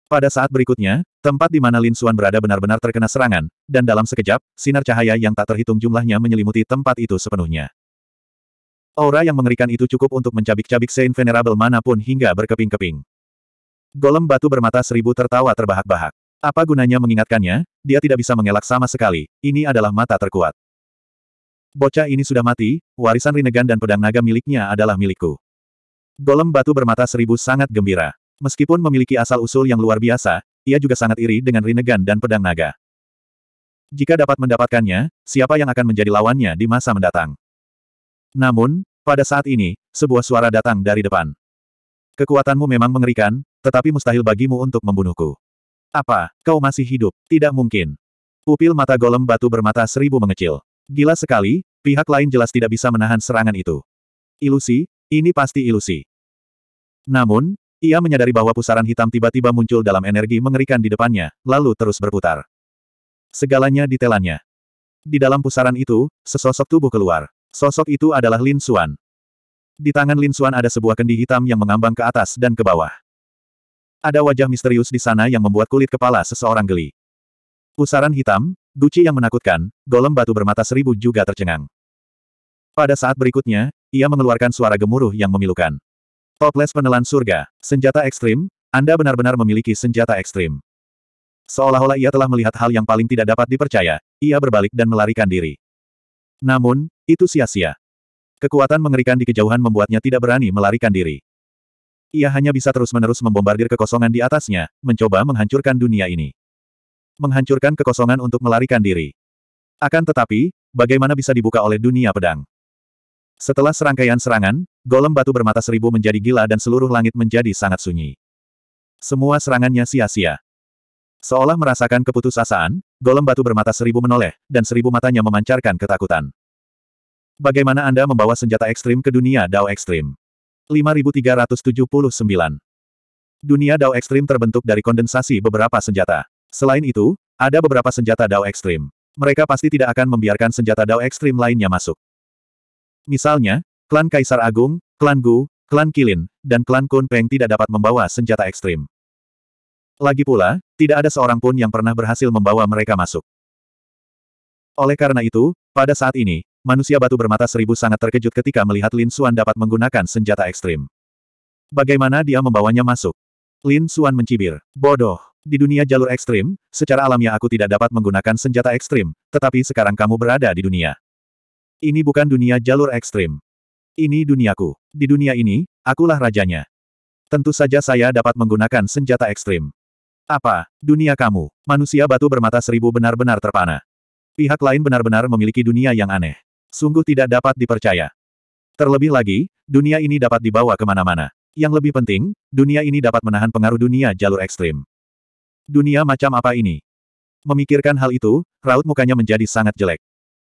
Pada saat berikutnya, tempat di mana Lin Xuan berada benar-benar terkena serangan, dan dalam sekejap, sinar cahaya yang tak terhitung jumlahnya menyelimuti tempat itu sepenuhnya. Aura yang mengerikan itu cukup untuk mencabik-cabik Saint Venerable manapun hingga berkeping-keping. Golem batu bermata seribu tertawa terbahak-bahak. Apa gunanya mengingatkannya, dia tidak bisa mengelak sama sekali, ini adalah mata terkuat. Bocah ini sudah mati, warisan Rinegan dan pedang naga miliknya adalah milikku. Golem batu bermata seribu sangat gembira. Meskipun memiliki asal-usul yang luar biasa, ia juga sangat iri dengan Rinnegan dan pedang naga. Jika dapat mendapatkannya, siapa yang akan menjadi lawannya di masa mendatang? Namun, pada saat ini, sebuah suara datang dari depan. Kekuatanmu memang mengerikan, tetapi mustahil bagimu untuk membunuhku. Apa, kau masih hidup? Tidak mungkin. Pupil mata golem batu bermata seribu mengecil. Gila sekali, pihak lain jelas tidak bisa menahan serangan itu. Ilusi, ini pasti ilusi. Namun, ia menyadari bahwa pusaran hitam tiba-tiba muncul dalam energi mengerikan di depannya, lalu terus berputar. Segalanya ditelannya. Di dalam pusaran itu, sesosok tubuh keluar. Sosok itu adalah Lin Xuan. Di tangan Lin Xuan ada sebuah kendi hitam yang mengambang ke atas dan ke bawah. Ada wajah misterius di sana yang membuat kulit kepala seseorang geli. Pusaran hitam, guci yang menakutkan, golem batu bermata seribu juga tercengang. Pada saat berikutnya, ia mengeluarkan suara gemuruh yang memilukan. Toples penelan surga, senjata ekstrim, Anda benar-benar memiliki senjata ekstrim. Seolah-olah ia telah melihat hal yang paling tidak dapat dipercaya, ia berbalik dan melarikan diri. Namun, itu sia-sia. Kekuatan mengerikan di kejauhan membuatnya tidak berani melarikan diri. Ia hanya bisa terus-menerus membombardir kekosongan di atasnya, mencoba menghancurkan dunia ini. Menghancurkan kekosongan untuk melarikan diri. Akan tetapi, bagaimana bisa dibuka oleh dunia pedang? Setelah serangkaian serangan, golem batu bermata seribu menjadi gila dan seluruh langit menjadi sangat sunyi. Semua serangannya sia-sia. Seolah merasakan keputusasaan, golem batu bermata seribu menoleh, dan seribu matanya memancarkan ketakutan. Bagaimana Anda membawa senjata ekstrim ke dunia Dao Ekstrim? 5379 Dunia Dao Ekstrim terbentuk dari kondensasi beberapa senjata. Selain itu, ada beberapa senjata Dao Ekstrim. Mereka pasti tidak akan membiarkan senjata Dao Ekstrim lainnya masuk. Misalnya, klan Kaisar Agung, klan Gu, klan Kilin, dan klan Kunpeng tidak dapat membawa senjata ekstrim. Lagi pula, tidak ada seorang pun yang pernah berhasil membawa mereka masuk. Oleh karena itu, pada saat ini, manusia batu bermata seribu sangat terkejut ketika melihat Lin Xuan dapat menggunakan senjata ekstrim. Bagaimana dia membawanya masuk? Lin Xuan mencibir. Bodoh. Di dunia jalur ekstrim, secara alamiah aku tidak dapat menggunakan senjata ekstrim, tetapi sekarang kamu berada di dunia. Ini bukan dunia jalur ekstrim. Ini duniaku. Di dunia ini, akulah rajanya. Tentu saja saya dapat menggunakan senjata ekstrim. Apa, dunia kamu, manusia batu bermata seribu benar-benar terpana. Pihak lain benar-benar memiliki dunia yang aneh. Sungguh tidak dapat dipercaya. Terlebih lagi, dunia ini dapat dibawa kemana-mana. Yang lebih penting, dunia ini dapat menahan pengaruh dunia jalur ekstrim. Dunia macam apa ini? Memikirkan hal itu, raut mukanya menjadi sangat jelek.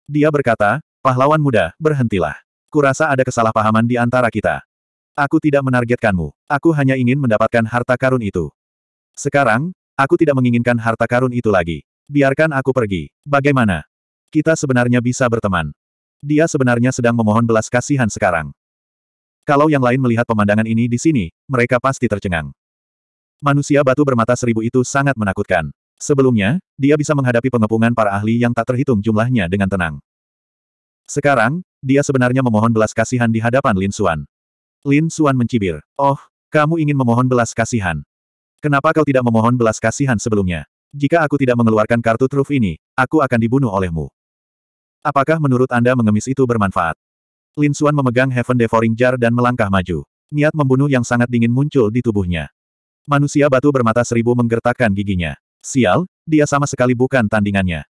Dia berkata, Pahlawan muda, berhentilah. Kurasa ada kesalahpahaman di antara kita. Aku tidak menargetkanmu. Aku hanya ingin mendapatkan harta karun itu. Sekarang, aku tidak menginginkan harta karun itu lagi. Biarkan aku pergi. Bagaimana? Kita sebenarnya bisa berteman. Dia sebenarnya sedang memohon belas kasihan sekarang. Kalau yang lain melihat pemandangan ini di sini, mereka pasti tercengang. Manusia batu bermata seribu itu sangat menakutkan. Sebelumnya, dia bisa menghadapi pengepungan para ahli yang tak terhitung jumlahnya dengan tenang. Sekarang, dia sebenarnya memohon belas kasihan di hadapan Lin Xuan. Lin Xuan mencibir. Oh, kamu ingin memohon belas kasihan. Kenapa kau tidak memohon belas kasihan sebelumnya? Jika aku tidak mengeluarkan kartu truf ini, aku akan dibunuh olehmu. Apakah menurut Anda mengemis itu bermanfaat? Lin Xuan memegang Heaven Devouring Jar dan melangkah maju. Niat membunuh yang sangat dingin muncul di tubuhnya. Manusia batu bermata seribu menggertakkan giginya. Sial, dia sama sekali bukan tandingannya.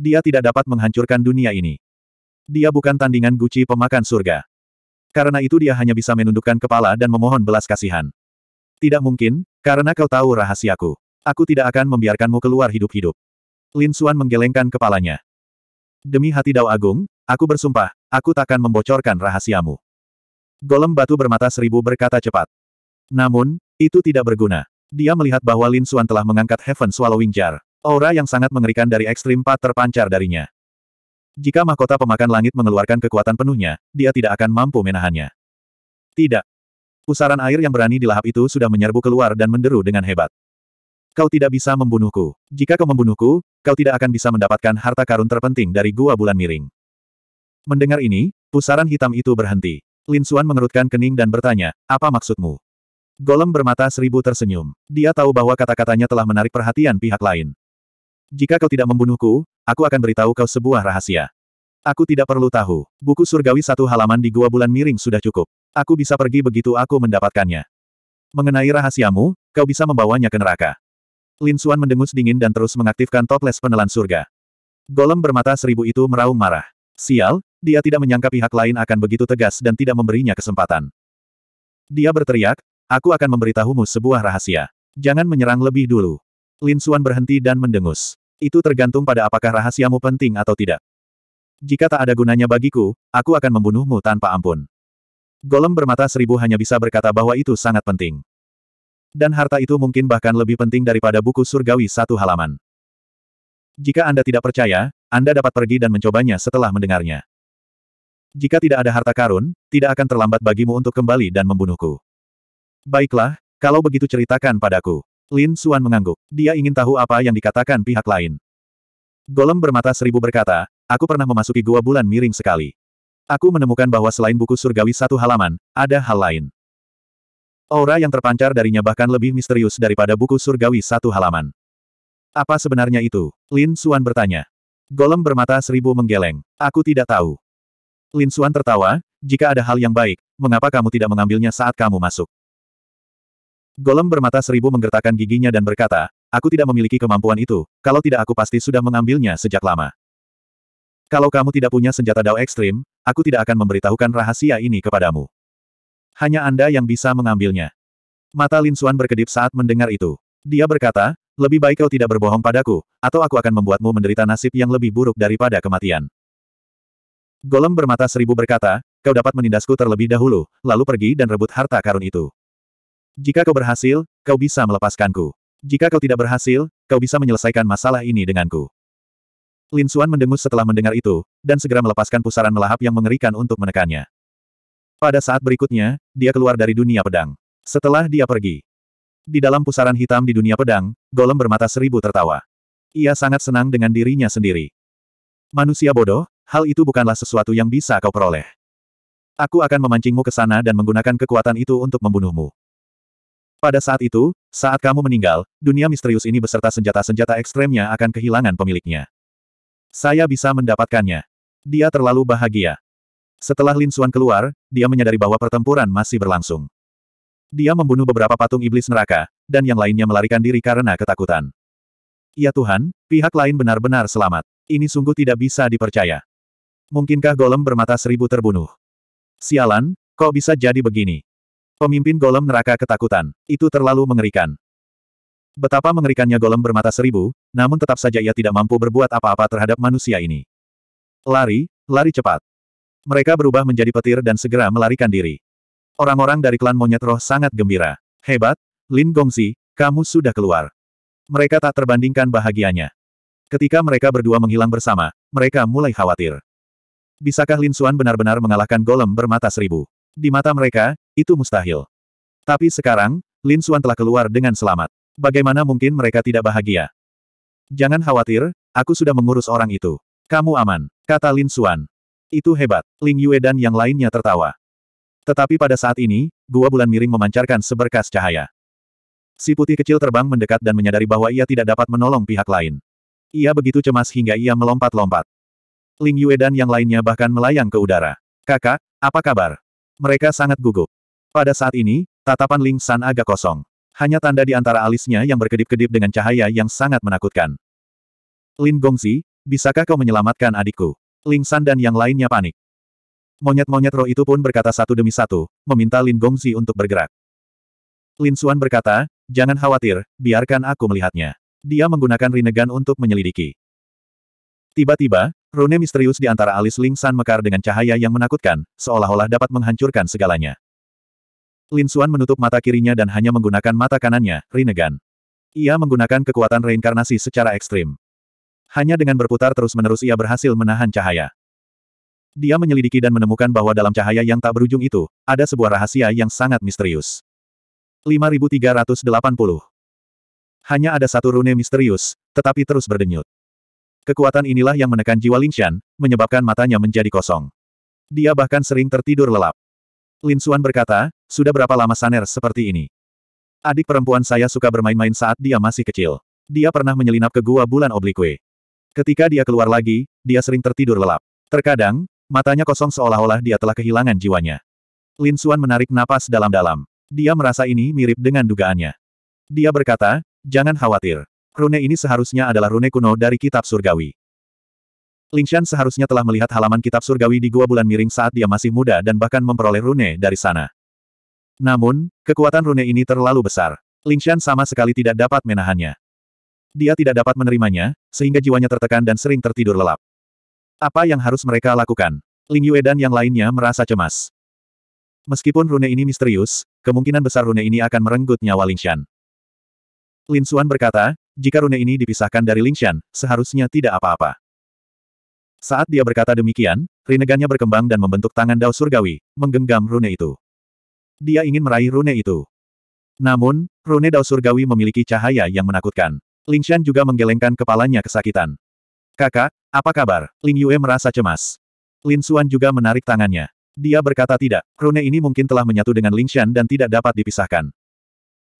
Dia tidak dapat menghancurkan dunia ini. Dia bukan tandingan Gucci pemakan surga. Karena itu dia hanya bisa menundukkan kepala dan memohon belas kasihan. Tidak mungkin, karena kau tahu rahasiaku. Aku tidak akan membiarkanmu keluar hidup-hidup. Lin Xuan menggelengkan kepalanya. Demi hati Dao Agung, aku bersumpah, aku takkan membocorkan rahasiamu. Golem batu bermata seribu berkata cepat. Namun, itu tidak berguna. Dia melihat bahwa Lin Xuan telah mengangkat Heaven Swallowing Jar. Aura yang sangat mengerikan dari ekstrim Pat terpancar darinya. Jika mahkota pemakan langit mengeluarkan kekuatan penuhnya, dia tidak akan mampu menahannya. Tidak. Pusaran air yang berani dilahap itu sudah menyerbu keluar dan menderu dengan hebat. Kau tidak bisa membunuhku. Jika kau membunuhku, kau tidak akan bisa mendapatkan harta karun terpenting dari gua bulan miring. Mendengar ini, pusaran hitam itu berhenti. Lin Xuan mengerutkan kening dan bertanya, apa maksudmu? Golem bermata seribu tersenyum. Dia tahu bahwa kata-katanya telah menarik perhatian pihak lain. Jika kau tidak membunuhku, Aku akan beritahu kau sebuah rahasia. Aku tidak perlu tahu. Buku surgawi satu halaman di Gua Bulan Miring sudah cukup. Aku bisa pergi begitu aku mendapatkannya. Mengenai rahasiamu, kau bisa membawanya ke neraka. Lin Xuan mendengus dingin dan terus mengaktifkan toples penelan surga. Golem bermata seribu itu meraung marah. Sial, dia tidak menyangka pihak lain akan begitu tegas dan tidak memberinya kesempatan. Dia berteriak, aku akan memberitahumu sebuah rahasia. Jangan menyerang lebih dulu. Lin Xuan berhenti dan mendengus. Itu tergantung pada apakah rahasiamu penting atau tidak. Jika tak ada gunanya bagiku, aku akan membunuhmu tanpa ampun. Golem bermata seribu hanya bisa berkata bahwa itu sangat penting. Dan harta itu mungkin bahkan lebih penting daripada buku surgawi satu halaman. Jika Anda tidak percaya, Anda dapat pergi dan mencobanya setelah mendengarnya. Jika tidak ada harta karun, tidak akan terlambat bagimu untuk kembali dan membunuhku. Baiklah, kalau begitu ceritakan padaku. Lin Suan mengangguk. Dia ingin tahu apa yang dikatakan pihak lain. Golem bermata seribu berkata, aku pernah memasuki gua bulan miring sekali. Aku menemukan bahwa selain buku surgawi satu halaman, ada hal lain. Aura yang terpancar darinya bahkan lebih misterius daripada buku surgawi satu halaman. Apa sebenarnya itu? Lin Suan bertanya. Golem bermata seribu menggeleng. Aku tidak tahu. Lin Suan tertawa, jika ada hal yang baik, mengapa kamu tidak mengambilnya saat kamu masuk? Golem bermata seribu menggertakkan giginya dan berkata, aku tidak memiliki kemampuan itu, kalau tidak aku pasti sudah mengambilnya sejak lama. Kalau kamu tidak punya senjata dao ekstrim, aku tidak akan memberitahukan rahasia ini kepadamu. Hanya Anda yang bisa mengambilnya. Mata Lin Xuan berkedip saat mendengar itu. Dia berkata, lebih baik kau tidak berbohong padaku, atau aku akan membuatmu menderita nasib yang lebih buruk daripada kematian. Golem bermata seribu berkata, kau dapat menindasku terlebih dahulu, lalu pergi dan rebut harta karun itu. Jika kau berhasil, kau bisa melepaskanku. Jika kau tidak berhasil, kau bisa menyelesaikan masalah ini denganku. Lin Xuan mendengus setelah mendengar itu, dan segera melepaskan pusaran melahap yang mengerikan untuk menekannya. Pada saat berikutnya, dia keluar dari dunia pedang. Setelah dia pergi, di dalam pusaran hitam di dunia pedang, Golem bermata seribu tertawa. Ia sangat senang dengan dirinya sendiri. Manusia bodoh, hal itu bukanlah sesuatu yang bisa kau peroleh. Aku akan memancingmu ke sana dan menggunakan kekuatan itu untuk membunuhmu. Pada saat itu, saat kamu meninggal, dunia misterius ini beserta senjata-senjata ekstremnya akan kehilangan pemiliknya. Saya bisa mendapatkannya. Dia terlalu bahagia. Setelah Lin Xuan keluar, dia menyadari bahwa pertempuran masih berlangsung. Dia membunuh beberapa patung iblis neraka, dan yang lainnya melarikan diri karena ketakutan. Ya Tuhan, pihak lain benar-benar selamat. Ini sungguh tidak bisa dipercaya. Mungkinkah golem bermata seribu terbunuh? Sialan, kok bisa jadi begini? Pemimpin golem neraka ketakutan. Itu terlalu mengerikan. Betapa mengerikannya golem bermata seribu, namun tetap saja ia tidak mampu berbuat apa-apa terhadap manusia ini. Lari, lari cepat. Mereka berubah menjadi petir dan segera melarikan diri. Orang-orang dari klan monyet roh sangat gembira. Hebat, Lin Gongzi, kamu sudah keluar. Mereka tak terbandingkan bahagianya. Ketika mereka berdua menghilang bersama, mereka mulai khawatir. Bisakah Lin Suan benar-benar mengalahkan golem bermata seribu? Di mata mereka, itu mustahil. Tapi sekarang, Lin Suan telah keluar dengan selamat. Bagaimana mungkin mereka tidak bahagia? Jangan khawatir, aku sudah mengurus orang itu. Kamu aman, kata Lin Suan. Itu hebat, Ling Yue dan yang lainnya tertawa. Tetapi pada saat ini, gua bulan miring memancarkan seberkas cahaya. Si putih kecil terbang mendekat dan menyadari bahwa ia tidak dapat menolong pihak lain. Ia begitu cemas hingga ia melompat-lompat. Ling Yue dan yang lainnya bahkan melayang ke udara. Kakak, apa kabar? Mereka sangat gugup. Pada saat ini, tatapan Ling San agak kosong. Hanya tanda di antara alisnya yang berkedip-kedip dengan cahaya yang sangat menakutkan. Lin Gongzi, bisakah kau menyelamatkan adikku? Ling San dan yang lainnya panik. Monyet-monyet roh itu pun berkata satu demi satu, meminta Lin Gongzi untuk bergerak. Lin Xuan berkata, jangan khawatir, biarkan aku melihatnya. Dia menggunakan rinegan untuk menyelidiki. Tiba-tiba, Rune misterius di antara alis Ling San mekar dengan cahaya yang menakutkan, seolah-olah dapat menghancurkan segalanya. Lin Xuan menutup mata kirinya dan hanya menggunakan mata kanannya, Rinnegan. Ia menggunakan kekuatan reinkarnasi secara ekstrim. Hanya dengan berputar terus-menerus ia berhasil menahan cahaya. Dia menyelidiki dan menemukan bahwa dalam cahaya yang tak berujung itu, ada sebuah rahasia yang sangat misterius. 5380 Hanya ada satu rune misterius, tetapi terus berdenyut. Kekuatan inilah yang menekan jiwa Lin Linshan, menyebabkan matanya menjadi kosong. Dia bahkan sering tertidur lelap. Lin Xuan berkata, sudah berapa lama Saner seperti ini? Adik perempuan saya suka bermain-main saat dia masih kecil. Dia pernah menyelinap ke gua bulan oblikue. Ketika dia keluar lagi, dia sering tertidur lelap. Terkadang, matanya kosong seolah-olah dia telah kehilangan jiwanya. Lin Xuan menarik napas dalam-dalam. Dia merasa ini mirip dengan dugaannya. Dia berkata, jangan khawatir. Rune ini seharusnya adalah rune kuno dari kitab surgawi. Lingshan seharusnya telah melihat halaman kitab surgawi di Gua Bulan Miring saat dia masih muda dan bahkan memperoleh rune dari sana. Namun, kekuatan rune ini terlalu besar. Lingshan sama sekali tidak dapat menahannya. Dia tidak dapat menerimanya, sehingga jiwanya tertekan dan sering tertidur lelap. Apa yang harus mereka lakukan? Ling Yue dan yang lainnya merasa cemas. Meskipun rune ini misterius, kemungkinan besar rune ini akan merenggut nyawa Lingshan. Lin Xuan berkata, jika rune ini dipisahkan dari Lingshan, seharusnya tidak apa-apa. Saat dia berkata demikian, rinnegannya berkembang dan membentuk tangan dao surgawi, menggenggam rune itu. Dia ingin meraih rune itu. Namun, rune dao surgawi memiliki cahaya yang menakutkan. Lingshan juga menggelengkan kepalanya kesakitan. Kakak, apa kabar? Ling Yue merasa cemas. Lin Xuan juga menarik tangannya. Dia berkata tidak, rune ini mungkin telah menyatu dengan Lingshan dan tidak dapat dipisahkan.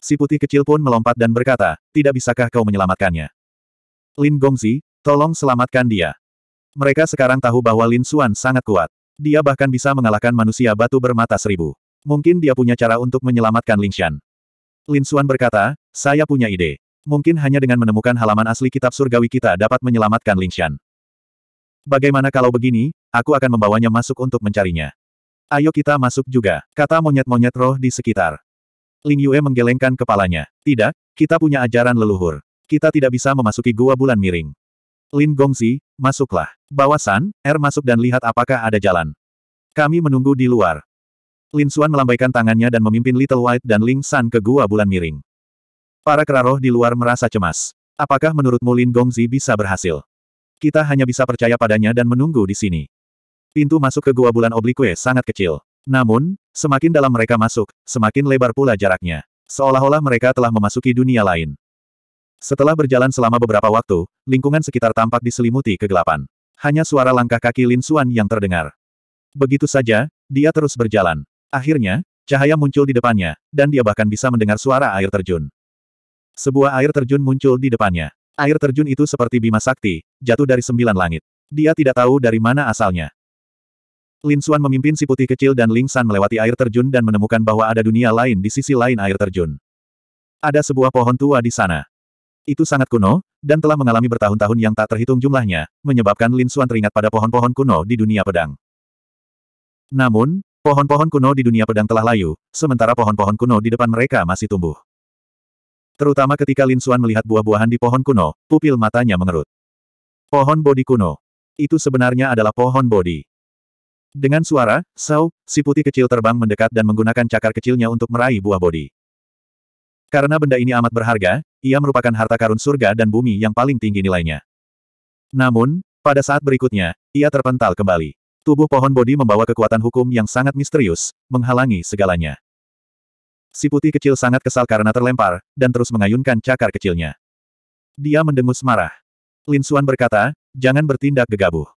Si putih kecil pun melompat dan berkata, tidak bisakah kau menyelamatkannya? Lin Gongzi, tolong selamatkan dia. Mereka sekarang tahu bahwa Lin Xuan sangat kuat. Dia bahkan bisa mengalahkan manusia batu bermata seribu. Mungkin dia punya cara untuk menyelamatkan Lin Shan. Lin Xuan berkata, saya punya ide. Mungkin hanya dengan menemukan halaman asli kitab surgawi kita dapat menyelamatkan Lin Shan. Bagaimana kalau begini, aku akan membawanya masuk untuk mencarinya. Ayo kita masuk juga, kata monyet-monyet roh di sekitar. Ling Yue menggelengkan kepalanya. Tidak, kita punya ajaran leluhur. Kita tidak bisa memasuki gua bulan miring. Lin Gongzi, masuklah. Bawasan, Er masuk dan lihat apakah ada jalan. Kami menunggu di luar. Lin Xuan melambaikan tangannya dan memimpin Little White dan Ling San ke gua bulan miring. Para keraroh di luar merasa cemas. Apakah menurutmu Lin Gongzi bisa berhasil? Kita hanya bisa percaya padanya dan menunggu di sini. Pintu masuk ke gua bulan oblique sangat kecil. Namun, semakin dalam mereka masuk, semakin lebar pula jaraknya. Seolah-olah mereka telah memasuki dunia lain. Setelah berjalan selama beberapa waktu, lingkungan sekitar tampak diselimuti kegelapan. Hanya suara langkah kaki Lin Xuan yang terdengar. Begitu saja, dia terus berjalan. Akhirnya, cahaya muncul di depannya, dan dia bahkan bisa mendengar suara air terjun. Sebuah air terjun muncul di depannya. Air terjun itu seperti bima sakti, jatuh dari sembilan langit. Dia tidak tahu dari mana asalnya. Lin Xuan memimpin si putih kecil dan Ling San melewati air terjun dan menemukan bahwa ada dunia lain di sisi lain air terjun. Ada sebuah pohon tua di sana. Itu sangat kuno, dan telah mengalami bertahun-tahun yang tak terhitung jumlahnya, menyebabkan Lin Xuan teringat pada pohon-pohon kuno di dunia pedang. Namun, pohon-pohon kuno di dunia pedang telah layu, sementara pohon-pohon kuno di depan mereka masih tumbuh. Terutama ketika Lin Xuan melihat buah-buahan di pohon kuno, pupil matanya mengerut. Pohon bodi kuno. Itu sebenarnya adalah pohon bodi. Dengan suara, sau, si putih kecil terbang mendekat dan menggunakan cakar kecilnya untuk meraih buah bodi. Karena benda ini amat berharga, ia merupakan harta karun surga dan bumi yang paling tinggi nilainya. Namun, pada saat berikutnya, ia terpental kembali. Tubuh pohon bodi membawa kekuatan hukum yang sangat misterius, menghalangi segalanya. Si putih kecil sangat kesal karena terlempar, dan terus mengayunkan cakar kecilnya. Dia mendengus marah. Lin Suan berkata, jangan bertindak gegabah.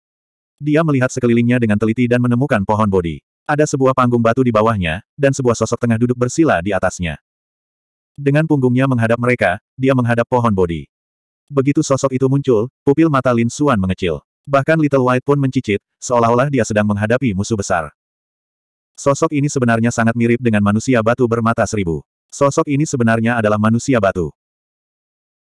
Dia melihat sekelilingnya dengan teliti dan menemukan pohon bodi. Ada sebuah panggung batu di bawahnya, dan sebuah sosok tengah duduk bersila di atasnya. Dengan punggungnya menghadap mereka, dia menghadap pohon bodi. Begitu sosok itu muncul, pupil mata Lin Suan mengecil. Bahkan Little White pun mencicit, seolah-olah dia sedang menghadapi musuh besar. Sosok ini sebenarnya sangat mirip dengan manusia batu bermata seribu. Sosok ini sebenarnya adalah manusia batu.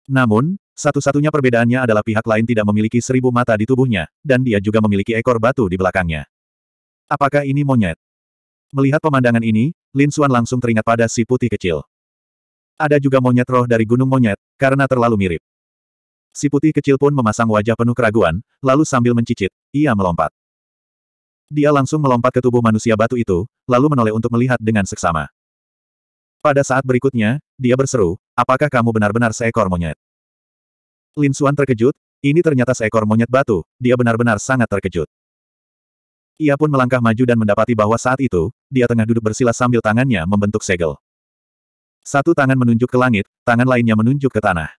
Namun, satu-satunya perbedaannya adalah pihak lain tidak memiliki seribu mata di tubuhnya, dan dia juga memiliki ekor batu di belakangnya. Apakah ini monyet? Melihat pemandangan ini, Lin Xuan langsung teringat pada si putih kecil. Ada juga monyet roh dari gunung monyet, karena terlalu mirip. Si putih kecil pun memasang wajah penuh keraguan, lalu sambil mencicit, ia melompat. Dia langsung melompat ke tubuh manusia batu itu, lalu menoleh untuk melihat dengan seksama. Pada saat berikutnya, dia berseru, apakah kamu benar-benar seekor monyet? Lin Xuan terkejut, ini ternyata seekor monyet batu, dia benar-benar sangat terkejut. Ia pun melangkah maju dan mendapati bahwa saat itu, dia tengah duduk bersila sambil tangannya membentuk segel. Satu tangan menunjuk ke langit, tangan lainnya menunjuk ke tanah.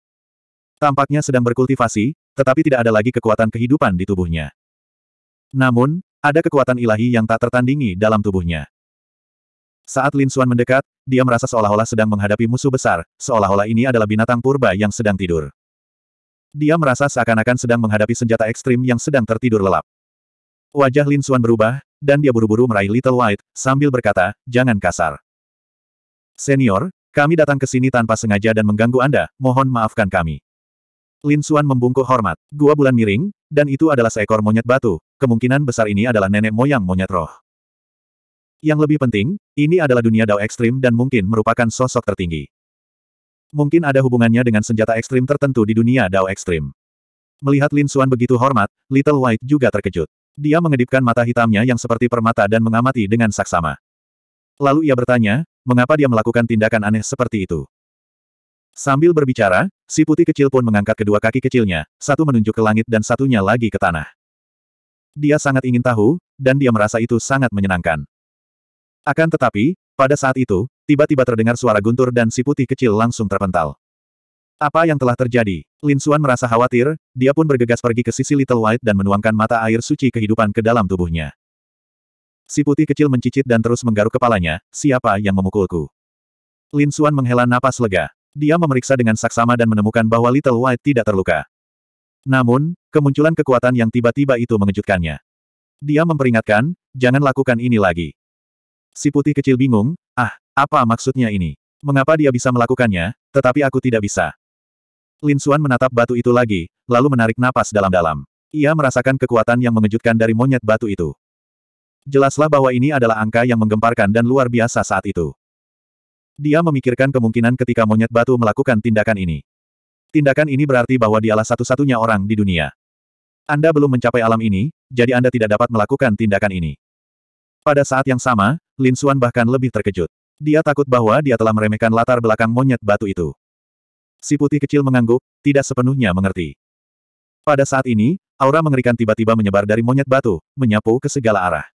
Tampaknya sedang berkultivasi, tetapi tidak ada lagi kekuatan kehidupan di tubuhnya. Namun, ada kekuatan ilahi yang tak tertandingi dalam tubuhnya. Saat Lin Xuan mendekat, dia merasa seolah-olah sedang menghadapi musuh besar, seolah-olah ini adalah binatang purba yang sedang tidur. Dia merasa seakan-akan sedang menghadapi senjata ekstrim yang sedang tertidur lelap. Wajah Lin Xuan berubah, dan dia buru-buru meraih Little White, sambil berkata, jangan kasar. Senior, kami datang ke sini tanpa sengaja dan mengganggu Anda, mohon maafkan kami. Lin Xuan membungkuk hormat. Gua bulan miring, dan itu adalah seekor monyet batu, kemungkinan besar ini adalah nenek moyang monyet roh. Yang lebih penting, ini adalah dunia Dao ekstrim dan mungkin merupakan sosok tertinggi. Mungkin ada hubungannya dengan senjata ekstrim tertentu di dunia Dao ekstrim. Melihat Lin Xuan begitu hormat, Little White juga terkejut. Dia mengedipkan mata hitamnya yang seperti permata dan mengamati dengan saksama. Lalu ia bertanya, mengapa dia melakukan tindakan aneh seperti itu? Sambil berbicara, si putih kecil pun mengangkat kedua kaki kecilnya, satu menunjuk ke langit dan satunya lagi ke tanah. Dia sangat ingin tahu, dan dia merasa itu sangat menyenangkan. Akan tetapi, pada saat itu, Tiba-tiba terdengar suara guntur dan si putih kecil langsung terpental. Apa yang telah terjadi? Lin Xuan merasa khawatir, dia pun bergegas pergi ke sisi Little White dan menuangkan mata air suci kehidupan ke dalam tubuhnya. Si putih kecil mencicit dan terus menggaruk kepalanya, siapa yang memukulku? Lin Xuan menghela napas lega. Dia memeriksa dengan saksama dan menemukan bahwa Little White tidak terluka. Namun, kemunculan kekuatan yang tiba-tiba itu mengejutkannya. Dia memperingatkan, jangan lakukan ini lagi. Si putih kecil bingung, ah, apa maksudnya ini? Mengapa dia bisa melakukannya, tetapi aku tidak bisa? Lin Xuan menatap batu itu lagi, lalu menarik napas dalam-dalam. Ia merasakan kekuatan yang mengejutkan dari monyet batu itu. Jelaslah bahwa ini adalah angka yang menggemparkan dan luar biasa saat itu. Dia memikirkan kemungkinan ketika monyet batu melakukan tindakan ini. Tindakan ini berarti bahwa dialah satu-satunya orang di dunia. Anda belum mencapai alam ini, jadi Anda tidak dapat melakukan tindakan ini. Pada saat yang sama, Lin Xuan bahkan lebih terkejut. Dia takut bahwa dia telah meremehkan latar belakang monyet batu itu. Si putih kecil mengangguk, tidak sepenuhnya mengerti. Pada saat ini, aura mengerikan tiba-tiba menyebar dari monyet batu, menyapu ke segala arah.